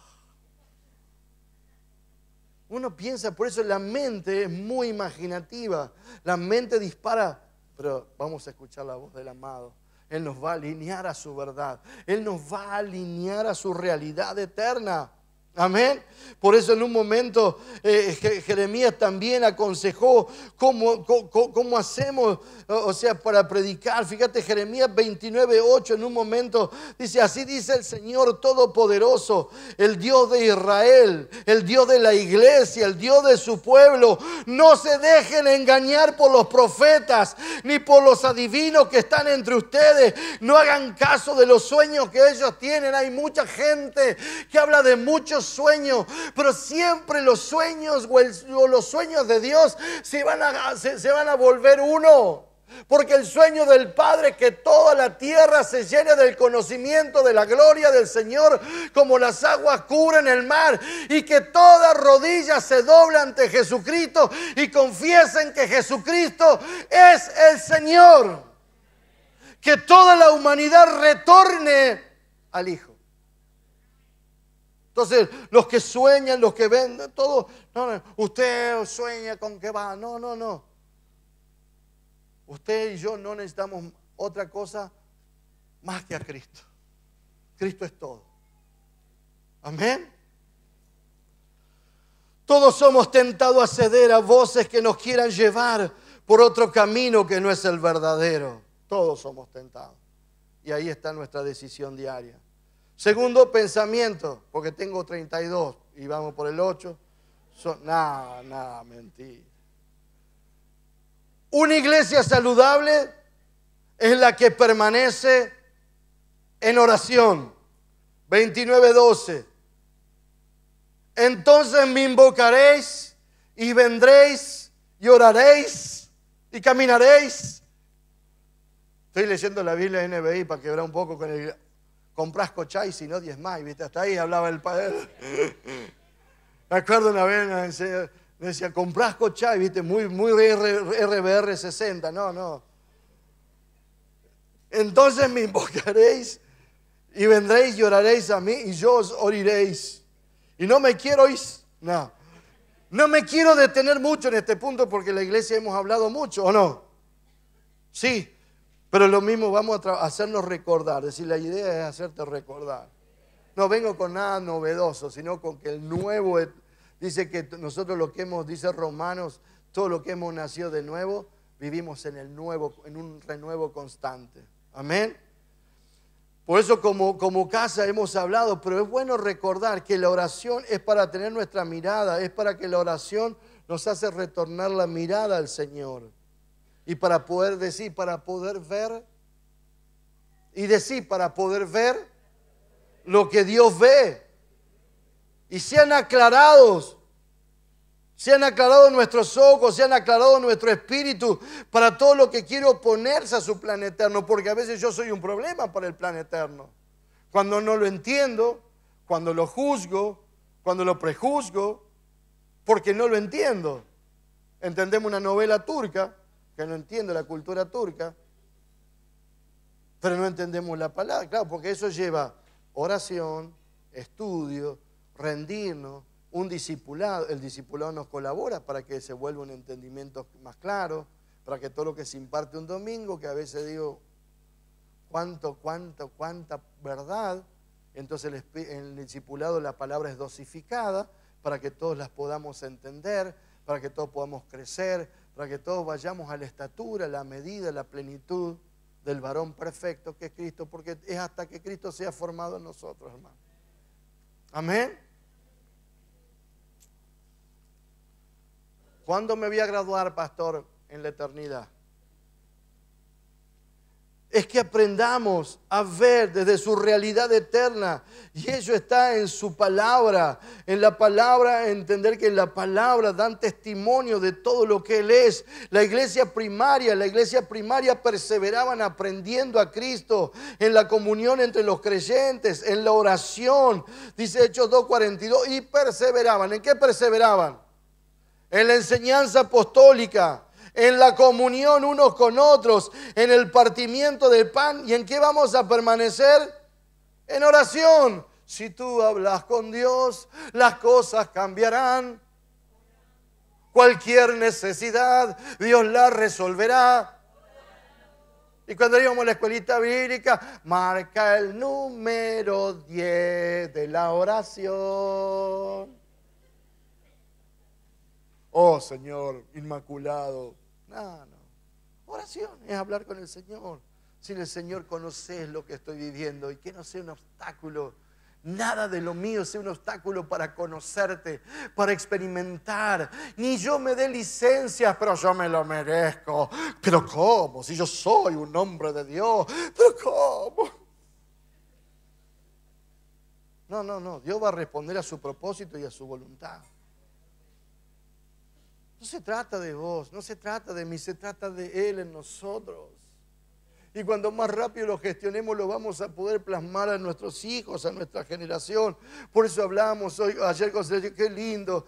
S1: Uno piensa, por eso la mente es muy imaginativa, la mente dispara, pero vamos a escuchar la voz del amado él nos va a alinear a su verdad. Él nos va a alinear a su realidad eterna. Amén. Por eso en un momento eh, Jeremías también aconsejó cómo, cómo, hacemos, o sea, para predicar. Fíjate, Jeremías 29, 8 en un momento dice, así dice el Señor Todopoderoso, el Dios de Israel, el Dios de la iglesia, el Dios de su pueblo. No se dejen engañar por los profetas ni por los adivinos que están entre ustedes. No hagan caso de los sueños que ellos tienen. Hay mucha gente que habla de muchos Sueño, pero siempre los sueños o, los sueños de Dios se van, a, se, van a volver uno. Porque el sueño del Padre es que toda la tierra se llene del conocimiento de la gloria del Señor, como las aguas cubren el mar, y que toda rodilla se doble ante Jesucristo y confiesen que Jesucristo es el Señor. Que toda la humanidad retorne al Hijo. Entonces, los que sueñan, los que ven, todo, no, usted sueña con que va, no, no, no. Usted y yo no necesitamos otra cosa más que a Cristo. Cristo es todo. Amén. Todos somos tentados a ceder a voces que nos quieran llevar por otro camino que no es el verdadero. Todos somos tentados. Y ahí está nuestra decisión diaria. Segundo pensamiento, porque tengo 32 y vamos por el 8. Son, nada, nada, mentira. Una iglesia saludable es la que permanece en oración. 29 12. Entonces me invocaréis y vendréis y oraréis y caminaréis. Estoy leyendo la Biblia NBI para quebrar un poco con el Comprás cochay, si no más, ¿viste? Hasta ahí hablaba el padre. Me acuerdo una vez, me decía, comprás cochay, ¿viste? Muy, muy RBR 60, no, no. Entonces me invocaréis y vendréis y oraréis a mí y yo os oriréis. Y no me quiero ir, no. No me quiero detener mucho en este punto porque la iglesia hemos hablado mucho, ¿o no? Sí, pero lo mismo vamos a hacernos recordar, es decir, la idea es hacerte recordar. No vengo con nada novedoso, sino con que el nuevo, dice que nosotros lo que hemos, dice Romanos, todo lo que hemos nacido de nuevo, vivimos en el nuevo, en un renuevo constante. Amén. Por eso como, como casa hemos hablado, pero es bueno recordar que la oración es para tener nuestra mirada, es para que la oración nos hace retornar la mirada al Señor. Y para poder decir, para poder ver. Y decir, para poder ver lo que Dios ve. Y sean aclarados. Sean aclarados nuestros ojos, sean aclarados nuestro espíritu para todo lo que quiere oponerse a su plan eterno. Porque a veces yo soy un problema para el plan eterno. Cuando no lo entiendo, cuando lo juzgo, cuando lo prejuzgo, porque no lo entiendo. Entendemos una novela turca que no entiendo la cultura turca, pero no entendemos la palabra. Claro, porque eso lleva oración, estudio, rendirnos, un discipulado. El discipulado nos colabora para que se vuelva un entendimiento más claro, para que todo lo que se imparte un domingo, que a veces digo, cuánto, cuánto, cuánta verdad, entonces el, el discipulado la palabra es dosificada para que todos las podamos entender, para que todos podamos crecer, para que todos vayamos a la estatura, la medida, la plenitud del varón perfecto que es Cristo, porque es hasta que Cristo sea formado en nosotros, hermano. Amén. ¿Cuándo me voy a graduar, pastor, en la eternidad? es que aprendamos a ver desde su realidad eterna. Y ello está en su palabra, en la palabra, entender que en la palabra dan testimonio de todo lo que Él es. La iglesia primaria, la iglesia primaria perseveraban aprendiendo a Cristo en la comunión entre los creyentes, en la oración, dice Hechos 2.42, y perseveraban. ¿En qué perseveraban? En la enseñanza apostólica en la comunión unos con otros, en el partimiento del pan. ¿Y en qué vamos a permanecer? En oración. Si tú hablas con Dios, las cosas cambiarán. Cualquier necesidad, Dios la resolverá. Y cuando íbamos a la escuelita bíblica, marca el número 10 de la oración. Oh Señor Inmaculado, no, no. Oración es hablar con el Señor. si el Señor conoces lo que estoy viviendo y que no sea un obstáculo. Nada de lo mío sea un obstáculo para conocerte, para experimentar. Ni yo me dé licencias, pero yo me lo merezco. Pero ¿cómo? Si yo soy un hombre de Dios. Pero ¿cómo? No, no, no. Dios va a responder a su propósito y a su voluntad. No se trata de vos, no se trata de mí, se trata de Él en nosotros. Y cuando más rápido lo gestionemos, lo vamos a poder plasmar a nuestros hijos, a nuestra generación. Por eso hablamos hoy, ayer con qué lindo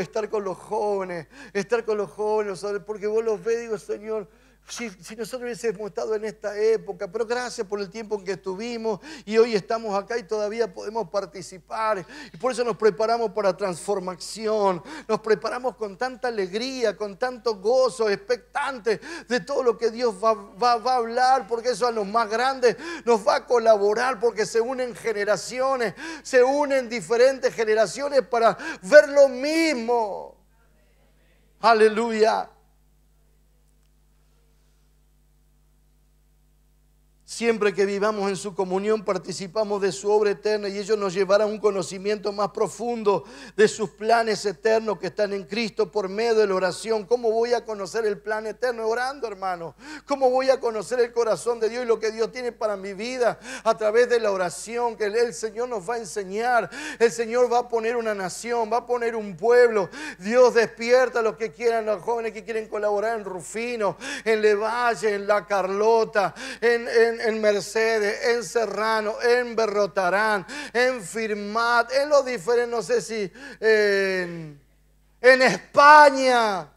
S1: estar con los jóvenes, estar con los jóvenes, porque vos los ves, digo, Señor, si, nosotros hubiésemos estado en esta época, pero gracias por el tiempo en que estuvimos y hoy estamos acá y todavía podemos participar. Y por eso nos preparamos para transformación, nos preparamos con tanta alegría, con tanto gozo, expectante de todo lo que Dios va, va a hablar, porque eso a los más grandes nos va a colaborar, porque se unen generaciones, se unen diferentes generaciones para ver lo mismo. Aleluya. Siempre que vivamos en su comunión participamos de su obra eterna y ellos nos llevarán a un conocimiento más profundo de sus planes eternos que están en Cristo por medio de la oración. ¿Cómo voy a conocer el plan eterno orando, hermano? ¿Cómo voy a conocer el corazón de Dios y lo que Dios tiene para mi vida a través de la oración que el Señor nos va a enseñar? El Señor va a poner una nación, va a poner un pueblo. Dios despierta a los que quieran, los jóvenes que quieren colaborar en Rufino, en Levalle, en La Carlota, en en Mercedes, en Serrano, en Berrotarán, en Firmat, en los diferentes, no sé si en, España,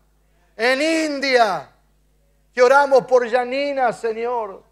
S1: en India, que oramos por Yanina, Señor.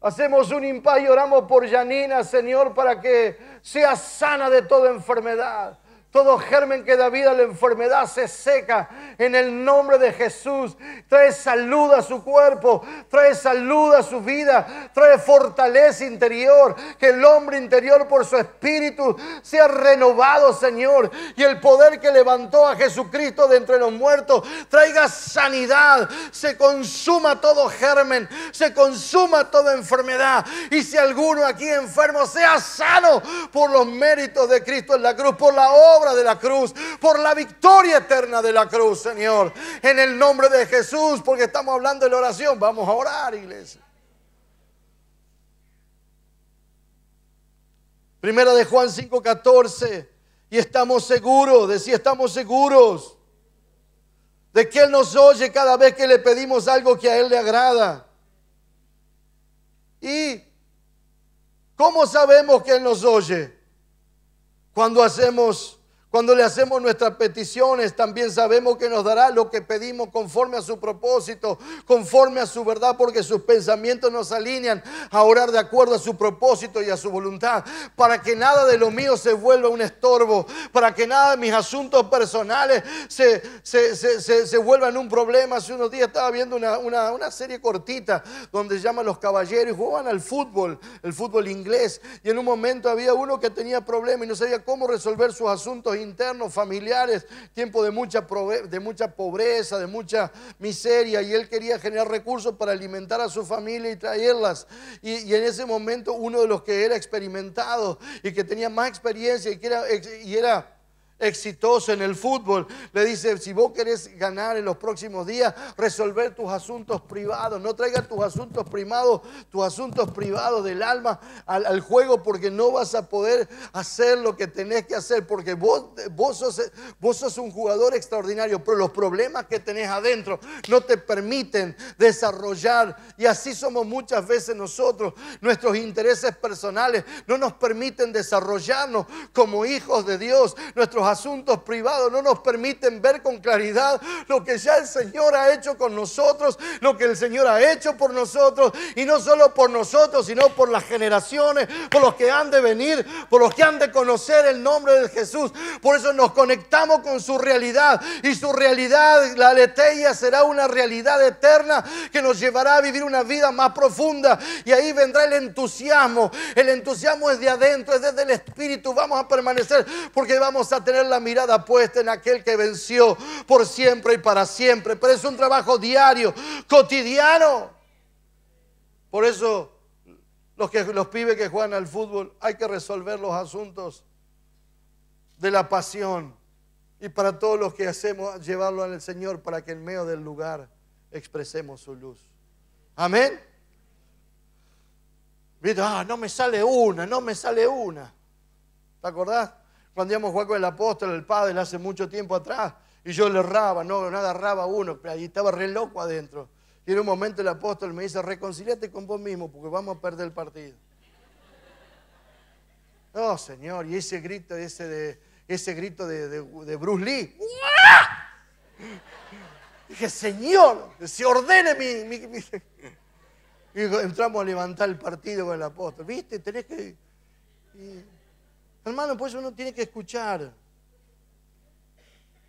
S1: Hacemos un impas y oramos por Yanina, Señor, para que sea sana de toda enfermedad todo germen que da vida a la enfermedad se seca en el nombre de Jesús. Trae salud a su cuerpo, trae salud a su vida, trae fortaleza interior. Que el hombre interior por su espíritu sea renovado, Señor. Y el poder que levantó a Jesucristo de entre los muertos traiga sanidad. Se consuma todo germen, se consuma toda enfermedad. Y si alguno aquí enfermo sea sano por los méritos de Cristo en la cruz, por la obra de la cruz, por la victoria eterna de la cruz, Señor. En el nombre de Jesús, porque estamos hablando de la oración. Vamos a orar, iglesia. Primera de Juan 5:14. Y estamos seguros, de si estamos seguros de que Él nos oye cada vez que le pedimos algo que a Él le agrada. ¿Y cómo sabemos que Él nos oye? Cuando hacemos cuando le hacemos nuestras peticiones, también sabemos que nos dará lo que pedimos conforme a su propósito, conforme a su verdad, porque sus pensamientos nos alinean a orar de acuerdo a su propósito y a su voluntad, para que nada de lo mío se vuelva un estorbo, para que nada de mis asuntos personales se, se, se, vuelvan un problema. Hace unos días estaba viendo una, una serie cortita donde se llama Los Caballeros y jugaban al fútbol, el fútbol inglés, y en un momento había uno que tenía problemas y no sabía cómo resolver sus asuntos internos, familiares, tiempo de mucha, de mucha pobreza, de mucha miseria, y él quería generar recursos para alimentar a su familia y traerlas. Y, en ese momento uno de los que era experimentado y que tenía más experiencia y que era... Y era exitoso en el fútbol. Le dice, si vos querés ganar en los próximos días, resolver tus asuntos privados, no traigas tus asuntos privados, tus asuntos privados del alma al, al, juego porque no vas a poder hacer lo que tenés que hacer porque vos, vos, sos, vos sos un jugador extraordinario, pero los problemas que tenés adentro no te permiten desarrollar y así somos muchas veces nosotros, nuestros intereses personales no nos permiten desarrollarnos como hijos de Dios, nuestros asuntos privados no nos permiten ver con claridad lo que ya el Señor ha hecho con nosotros, lo que el Señor ha hecho por nosotros, y no solo por nosotros, sino por las generaciones, por los que han de venir, por los que han de conocer el nombre de Jesús. Por eso nos conectamos con su realidad, y su realidad, la letella será una realidad eterna que nos llevará a vivir una vida más profunda, y ahí vendrá el entusiasmo. El entusiasmo es de adentro, es desde el Espíritu. Vamos a permanecer porque vamos a tener la mirada puesta en aquel que venció por siempre y para siempre. Pero es un trabajo diario, cotidiano. Por eso los, que, los pibes que juegan al fútbol, hay que resolver los asuntos de la pasión. Y para todos los que hacemos, llevarlo al Señor para que en medio del lugar expresemos su luz. Amén. Ah, no me sale una, no me sale una. ¿Te acordás? Cuando íbamos a jugar con el apóstol, el padre, hace mucho tiempo atrás, y yo le erraba, no, nada raba uno, pero ahí estaba re loco adentro. Y en un momento el apóstol me dice, reconciliate con vos mismo porque vamos a perder el partido. oh, Señor, y ese grito, ese de, ese grito de, Bruce Lee. Dije, Señor, se ordene mi, mi, Y entramos a levantar el partido con el apóstol. ¿Viste? Tenés que... Hermano, pues uno tiene que escuchar.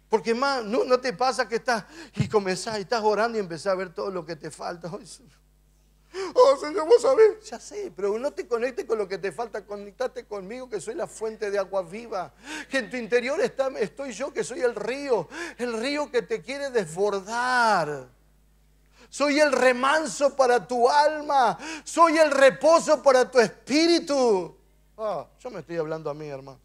S1: Porque más, no, te pasa que estás y comenzás y estás orando y empezás a ver todo lo que te falta. Oh, Señor, vos sabés. Ya sé, pero no te conectes con lo que te falta. Conectate conmigo, que soy la fuente de agua viva. Que en tu interior está, estoy yo, que soy el río. El río que te quiere desbordar. Soy el remanso para tu alma. Soy el reposo para tu espíritu. Ah, yo me estoy hablando a mí, hermano.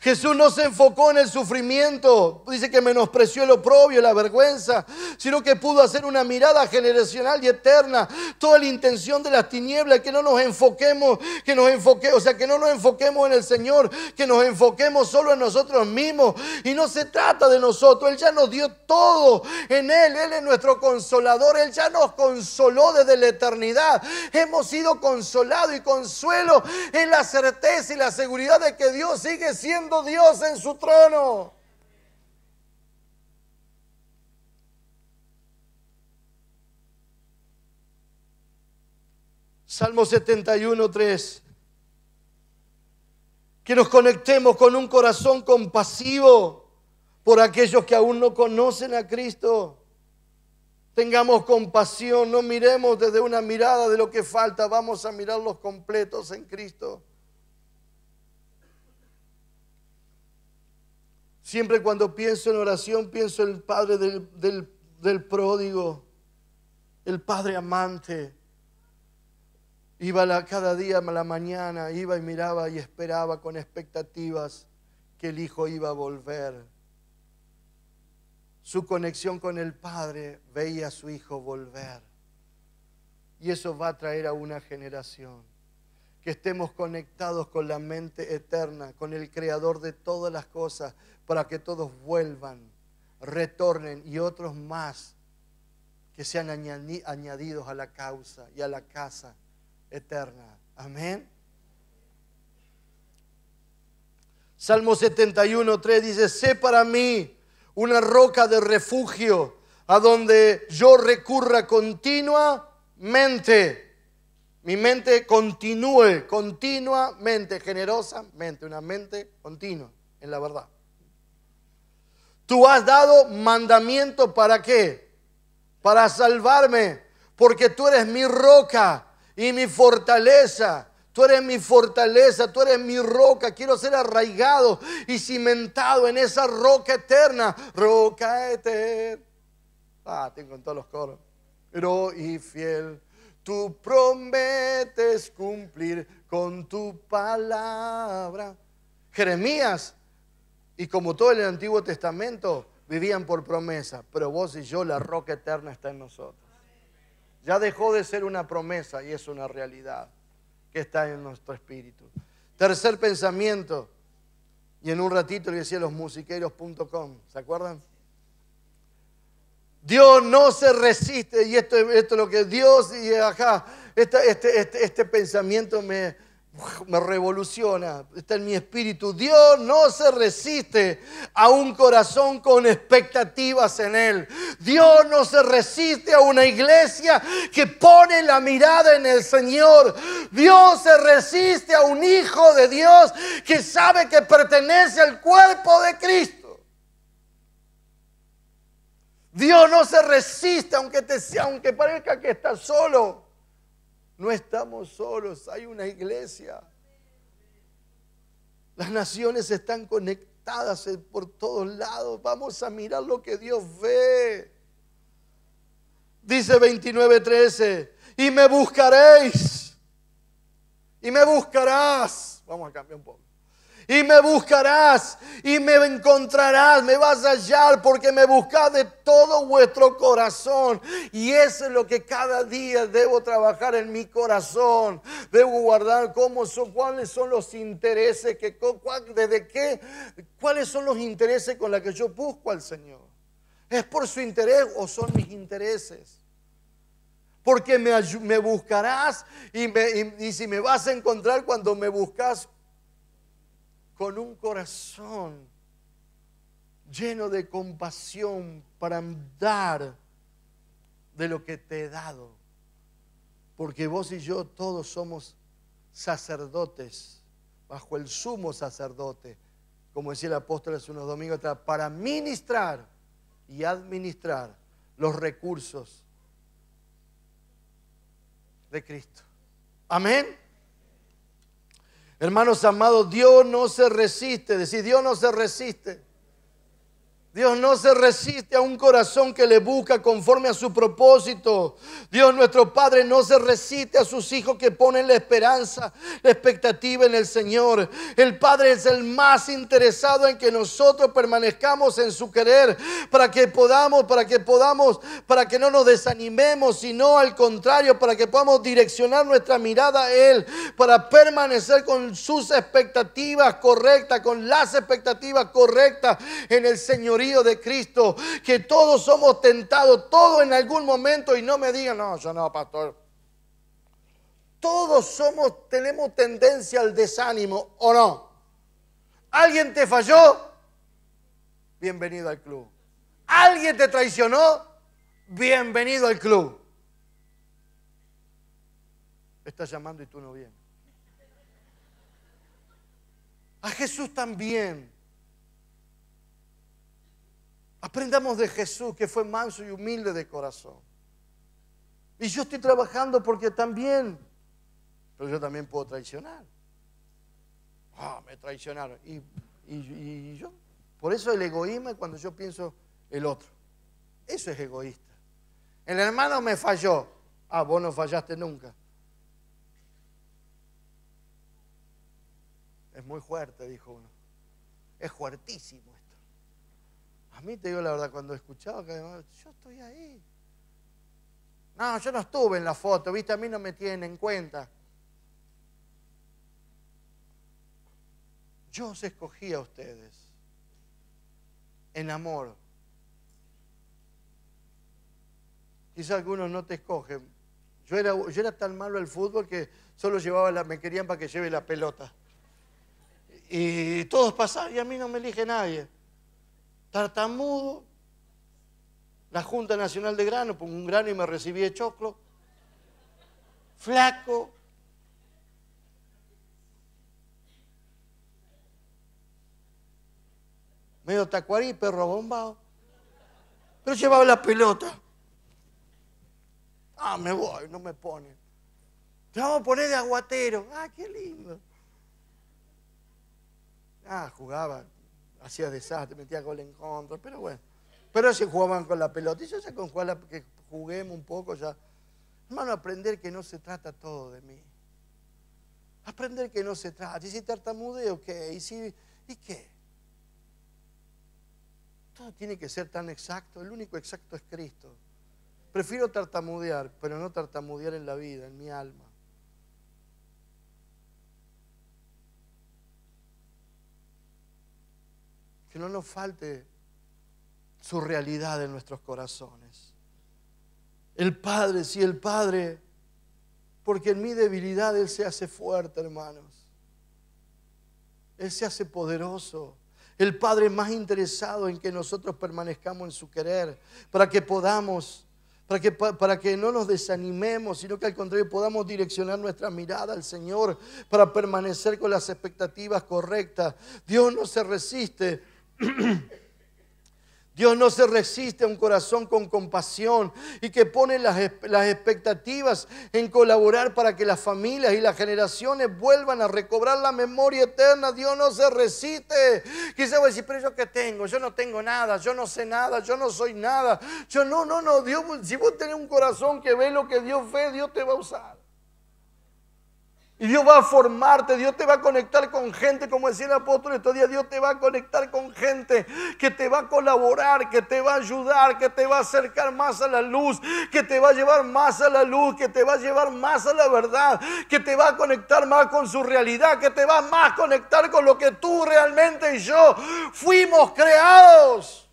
S1: Jesús no se enfocó en el sufrimiento, dice que menospreció el oprobio, la vergüenza, sino que pudo hacer una mirada generacional y eterna. Toda la intención de las tinieblas, que no nos enfoquemos, que nos enfoquemos, o sea, que no nos enfoquemos en el Señor, que nos enfoquemos solo en nosotros mismos. Y no se trata de nosotros, Él ya nos dio todo en Él, Él es nuestro consolador, Él ya nos consoló desde la eternidad. Hemos sido consolados y consuelo en la certeza y la seguridad de que Dios sigue siendo Dios en su trono. Salmo 71, 3. Que nos conectemos con un corazón compasivo por aquellos que aún no conocen a Cristo. Tengamos compasión, no miremos desde una mirada de lo que falta, vamos a mirarlos completos en Cristo. Siempre cuando pienso en oración, pienso en el Padre del, pródigo, el Padre amante. Iba cada día a la mañana, iba y miraba y esperaba con expectativas que el Hijo iba a volver. Su conexión con el Padre veía a su Hijo volver. Y eso va a traer a una generación que estemos conectados con la mente eterna, con el creador de todas las cosas, para que todos vuelvan, retornen y otros más que sean añadidos a la causa y a la casa eterna. Amén. Salmo 71, 3 dice, sé para mí una roca de refugio a donde yo recurra continuamente mi mente continúe continuamente, generosamente, una mente continua en la verdad. Tú has dado mandamiento para qué? Para salvarme, porque tú eres mi roca y mi fortaleza. Tú eres mi fortaleza, tú eres mi roca. Quiero ser arraigado y cimentado en esa roca eterna. Roca eterna. Ah, tengo en todos los coros. Pero y fiel Tú prometes cumplir con tu palabra. Jeremías, y como todo el Antiguo Testamento, vivían por promesa, pero vos y yo, la roca eterna está en nosotros. Ya dejó de ser una promesa y es una realidad que está en nuestro espíritu. Tercer pensamiento, y en un ratito le decía los musiqueros.com, ¿se acuerdan? Dios no se resiste, y esto, esto es lo que Dios, y acá, este, este, este, pensamiento me, me revoluciona, está en mi espíritu. Dios no se resiste a un corazón con expectativas en Él. Dios no se resiste a una iglesia que pone la mirada en el Señor. Dios se resiste a un hijo de Dios que sabe que pertenece al cuerpo de Cristo. Dios no se resiste aunque, te, aunque parezca que estás solo. No estamos solos, hay una iglesia. Las naciones están conectadas por todos lados. Vamos a mirar lo que Dios ve. Dice 29:13, y me buscaréis. Y me buscarás. Vamos a cambiar un poco y me buscarás y me encontrarás, me vas a hallar porque me buscas de todo vuestro corazón. Y eso es lo que cada día debo trabajar en mi corazón. Debo guardar cómo son, cuáles son los intereses que desde qué cuáles son los intereses con los que yo busco al Señor. ¿Es por su interés o son mis intereses? Porque me, buscarás y, y si me vas a encontrar cuando me buscas con un corazón lleno de compasión para dar de lo que te he dado. Porque vos y yo todos somos sacerdotes, bajo el sumo sacerdote, como decía el apóstol hace unos domingos atrás, para ministrar y administrar los recursos de Cristo. Amén. Hermanos amados, Dios no se resiste. Decir, Dios no se resiste. Dios no se resiste a un corazón que le busca conforme a su propósito. Dios nuestro Padre no se resiste a sus hijos que ponen la esperanza, la expectativa en el Señor. El Padre es el más interesado en que nosotros permanezcamos en su querer para que podamos, para que podamos, para que no nos desanimemos, sino al contrario, para que podamos direccionar nuestra mirada a Él, para permanecer con sus expectativas correctas, con las expectativas correctas en el Señor de Cristo, que todos somos tentados, todos en algún momento, y no me digan, no, yo no, pastor. Todos somos, tenemos tendencia al desánimo, ¿o no? ¿Alguien te falló? Bienvenido al club. ¿Alguien te traicionó? Bienvenido al club. Estás llamando y tú no vienes. A Jesús también Aprendamos de Jesús, que fue manso y humilde de corazón. Y yo estoy trabajando porque también, pero yo también puedo traicionar. Ah, me traicionaron. Y, y yo, por eso el egoísmo es cuando yo pienso el otro. Eso es egoísta. El hermano me falló. Ah, vos no fallaste nunca. Es muy fuerte, dijo uno. Es fuertísimo. A mí te digo la verdad, cuando escuchaba que yo estoy ahí. No, yo no estuve en la foto, viste, a mí no me tienen en cuenta. Yo os escogía a ustedes en amor. quizás algunos no te escogen. Yo era, yo era tan malo el fútbol que solo llevaba la, me querían para que lleve la pelota. Y todos pasaban y a mí no me elige nadie tartamudo, la Junta Nacional de Grano, pongo pues, un grano y me recibí de choclo, flaco. Medio tacuarí, perro bombado. Pero llevaba la pelota. Ah, me voy, no me pone. Te vamos a poner de aguatero. Ah, qué lindo. Ah, jugaba hacía desastre, metía gol en contra, pero bueno. Pero se jugaban con la pelota. Y yo ya con jugar que juguemos un poco ya. Hermano, aprender que no se trata todo de mí. Aprender que no se trata. Y si tartamudeo, ¿qué? ¿Y qué? Todo tiene que ser tan exacto. El único exacto es Cristo. Prefiero tartamudear, pero no tartamudear en la vida, en mi alma. que no nos falte su realidad en nuestros corazones. El Padre, sí, el Padre, porque en mi debilidad Él se hace fuerte, hermanos. Él se hace poderoso. El Padre es más interesado en que nosotros permanezcamos en su querer, para que podamos, para que, para que no nos desanimemos, sino que al contrario podamos direccionar nuestra mirada al Señor para permanecer con las expectativas correctas. Dios no se resiste Dios no se resiste a un corazón con compasión y que pone las, expectativas en colaborar para que las familias y las generaciones vuelvan a recobrar la memoria eterna. Dios no se resiste. Quizás a decir, pero yo qué tengo, yo no tengo nada, yo no sé nada, yo no soy nada. Yo no, no, no, Dios, si vos tenés un corazón que ve lo que Dios ve, Dios te va a usar. Y Dios va a formarte, Dios te va a conectar con gente, como decía el apóstol estos día, Dios te va a conectar con gente que te va a colaborar, que te va a ayudar, que te va a acercar más a la luz, que te va a llevar más a la luz, que te va a llevar más a la verdad, que te va a conectar más con su realidad, que te va a más conectar con lo que tú realmente y yo fuimos creados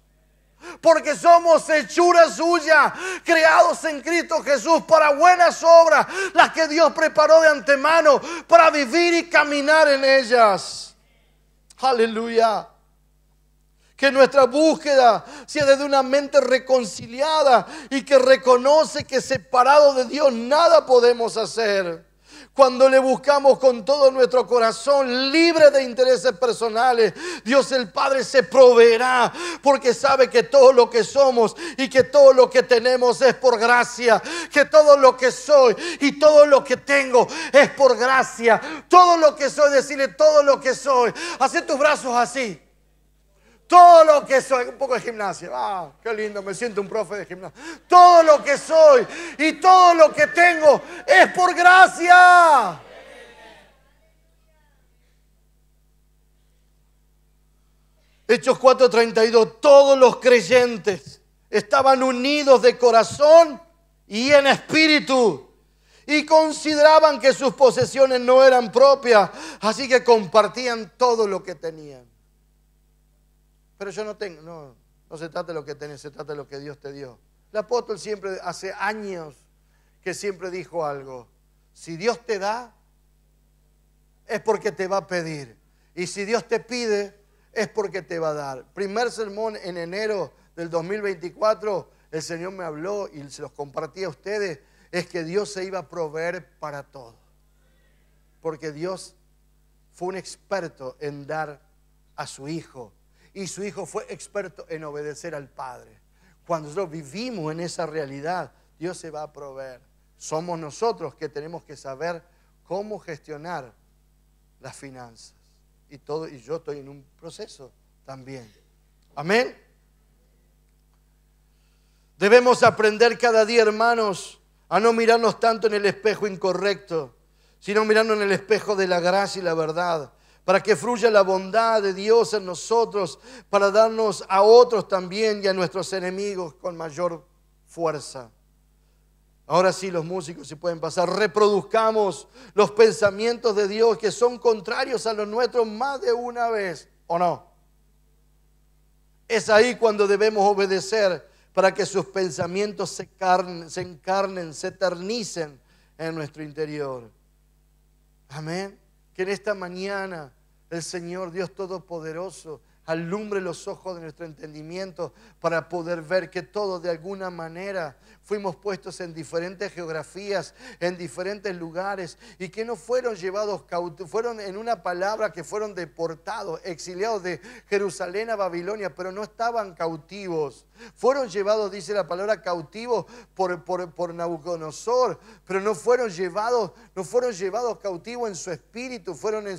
S1: porque somos hechura suyas, creados en Cristo Jesús para buenas obras, las que Dios preparó de antemano para vivir y caminar en ellas. Aleluya. Que nuestra búsqueda sea desde una mente reconciliada y que reconoce que separado de Dios nada podemos hacer. Cuando le buscamos con todo nuestro corazón, libre de intereses personales, Dios el Padre se proveerá porque sabe que todo lo que somos y que todo lo que tenemos es por gracia, que todo lo que soy y todo lo que tengo es por gracia, todo lo que soy, decirle todo lo que soy, hace tus brazos así. Todo lo que soy, un poco de gimnasia, ah, qué lindo, me siento un profe de gimnasia. Todo lo que soy y todo lo que tengo es por gracia. Hechos 4:32, todos los creyentes estaban unidos de corazón y en espíritu y consideraban que sus posesiones no eran propias, así que compartían todo lo que tenían. Pero yo no tengo, no, no se trata de lo que tenés, se trata de lo que Dios te dio. El apóstol siempre, hace años, que siempre dijo algo. Si Dios te da, es porque te va a pedir. Y si Dios te pide, es porque te va a dar. Primer sermón en enero del 2024, el Señor me habló y se los compartí a ustedes, es que Dios se iba a proveer para todo. Porque Dios fue un experto en dar a su Hijo y su hijo fue experto en obedecer al Padre. Cuando nosotros vivimos en esa realidad, Dios se va a proveer. Somos nosotros que tenemos que saber cómo gestionar las finanzas. Y todo y yo estoy en un proceso también. Amén. Debemos aprender cada día, hermanos, a no mirarnos tanto en el espejo incorrecto, sino mirarnos en el espejo de la gracia y la verdad para que fluya la bondad de Dios en nosotros, para darnos a otros también y a nuestros enemigos con mayor fuerza. Ahora sí, los músicos, si pueden pasar, reproduzcamos los pensamientos de Dios que son contrarios a los nuestros más de una vez, ¿o no? Es ahí cuando debemos obedecer para que sus pensamientos se, encarnen, se eternicen en nuestro interior. Amén. Que en esta mañana el Señor Dios Todopoderoso alumbre los ojos de nuestro entendimiento para poder ver que todo de alguna manera fuimos puestos en diferentes geografías, en diferentes lugares, y que no fueron llevados cautivos, fueron en una palabra que fueron deportados, exiliados de Jerusalén a Babilonia, pero no estaban cautivos. Fueron llevados, dice la palabra, cautivos por, por, Nabucodonosor, pero no fueron llevados, no fueron llevados cautivos en su espíritu, fueron en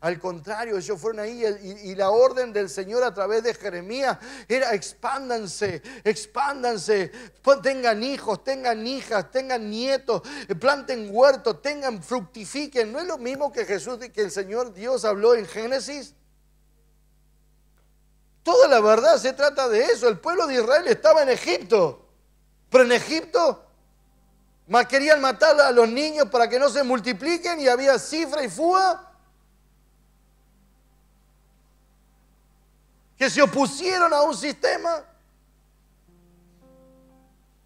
S1: al contrario, ellos fueron ahí y, y la orden del Señor a través de Jeremías era expándanse, expándanse, tengan hijos, tengan hijas, tengan nietos, eh, planten huertos, tengan, fructifiquen. ¿No es lo mismo que Jesús, que el Señor Dios habló en Génesis? Toda la verdad se trata de eso. El pueblo de Israel estaba en Egipto, pero en Egipto más querían matar a los niños para que no se multipliquen y había cifra y fuga. Que se opusieron a un sistema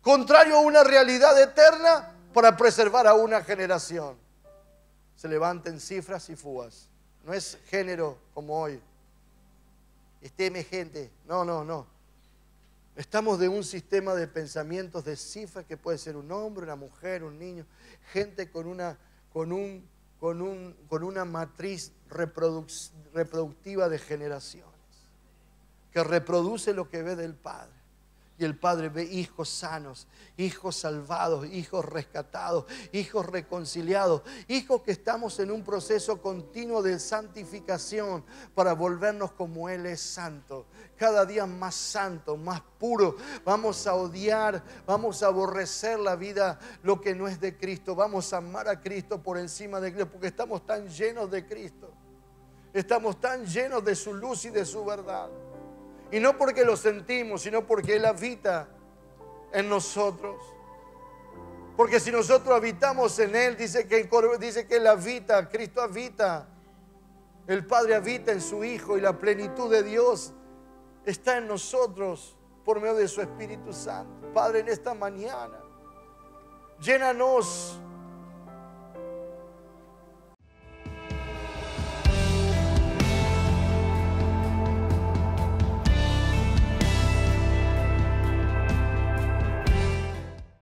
S1: contrario a una realidad eterna para preservar a una generación. Se levanten cifras y fugas. No es género como hoy. Esteme gente. No, no, no. Estamos de un sistema de pensamientos, de cifras que puede ser un hombre, una mujer, un niño, gente con una, con un, con un, con una matriz reproductiva de generaciones, que reproduce lo que ve del Padre. Y el Padre ve hijos sanos, hijos salvados, hijos rescatados, hijos reconciliados, hijos que estamos en un proceso continuo de santificación para volvernos como Él es santo. Cada día más santo, más puro. Vamos a odiar, vamos a aborrecer la vida, lo que no es de Cristo. Vamos a amar a Cristo por encima de Cristo, porque estamos tan llenos de Cristo. Estamos tan llenos de su luz y de su verdad. Y no porque lo sentimos, sino porque Él habita en nosotros. Porque si nosotros habitamos en Él, dice que, dice que Él habita, Cristo habita, el Padre habita en su Hijo y la plenitud de Dios está en nosotros por medio de su Espíritu Santo. Padre, en esta mañana, llénanos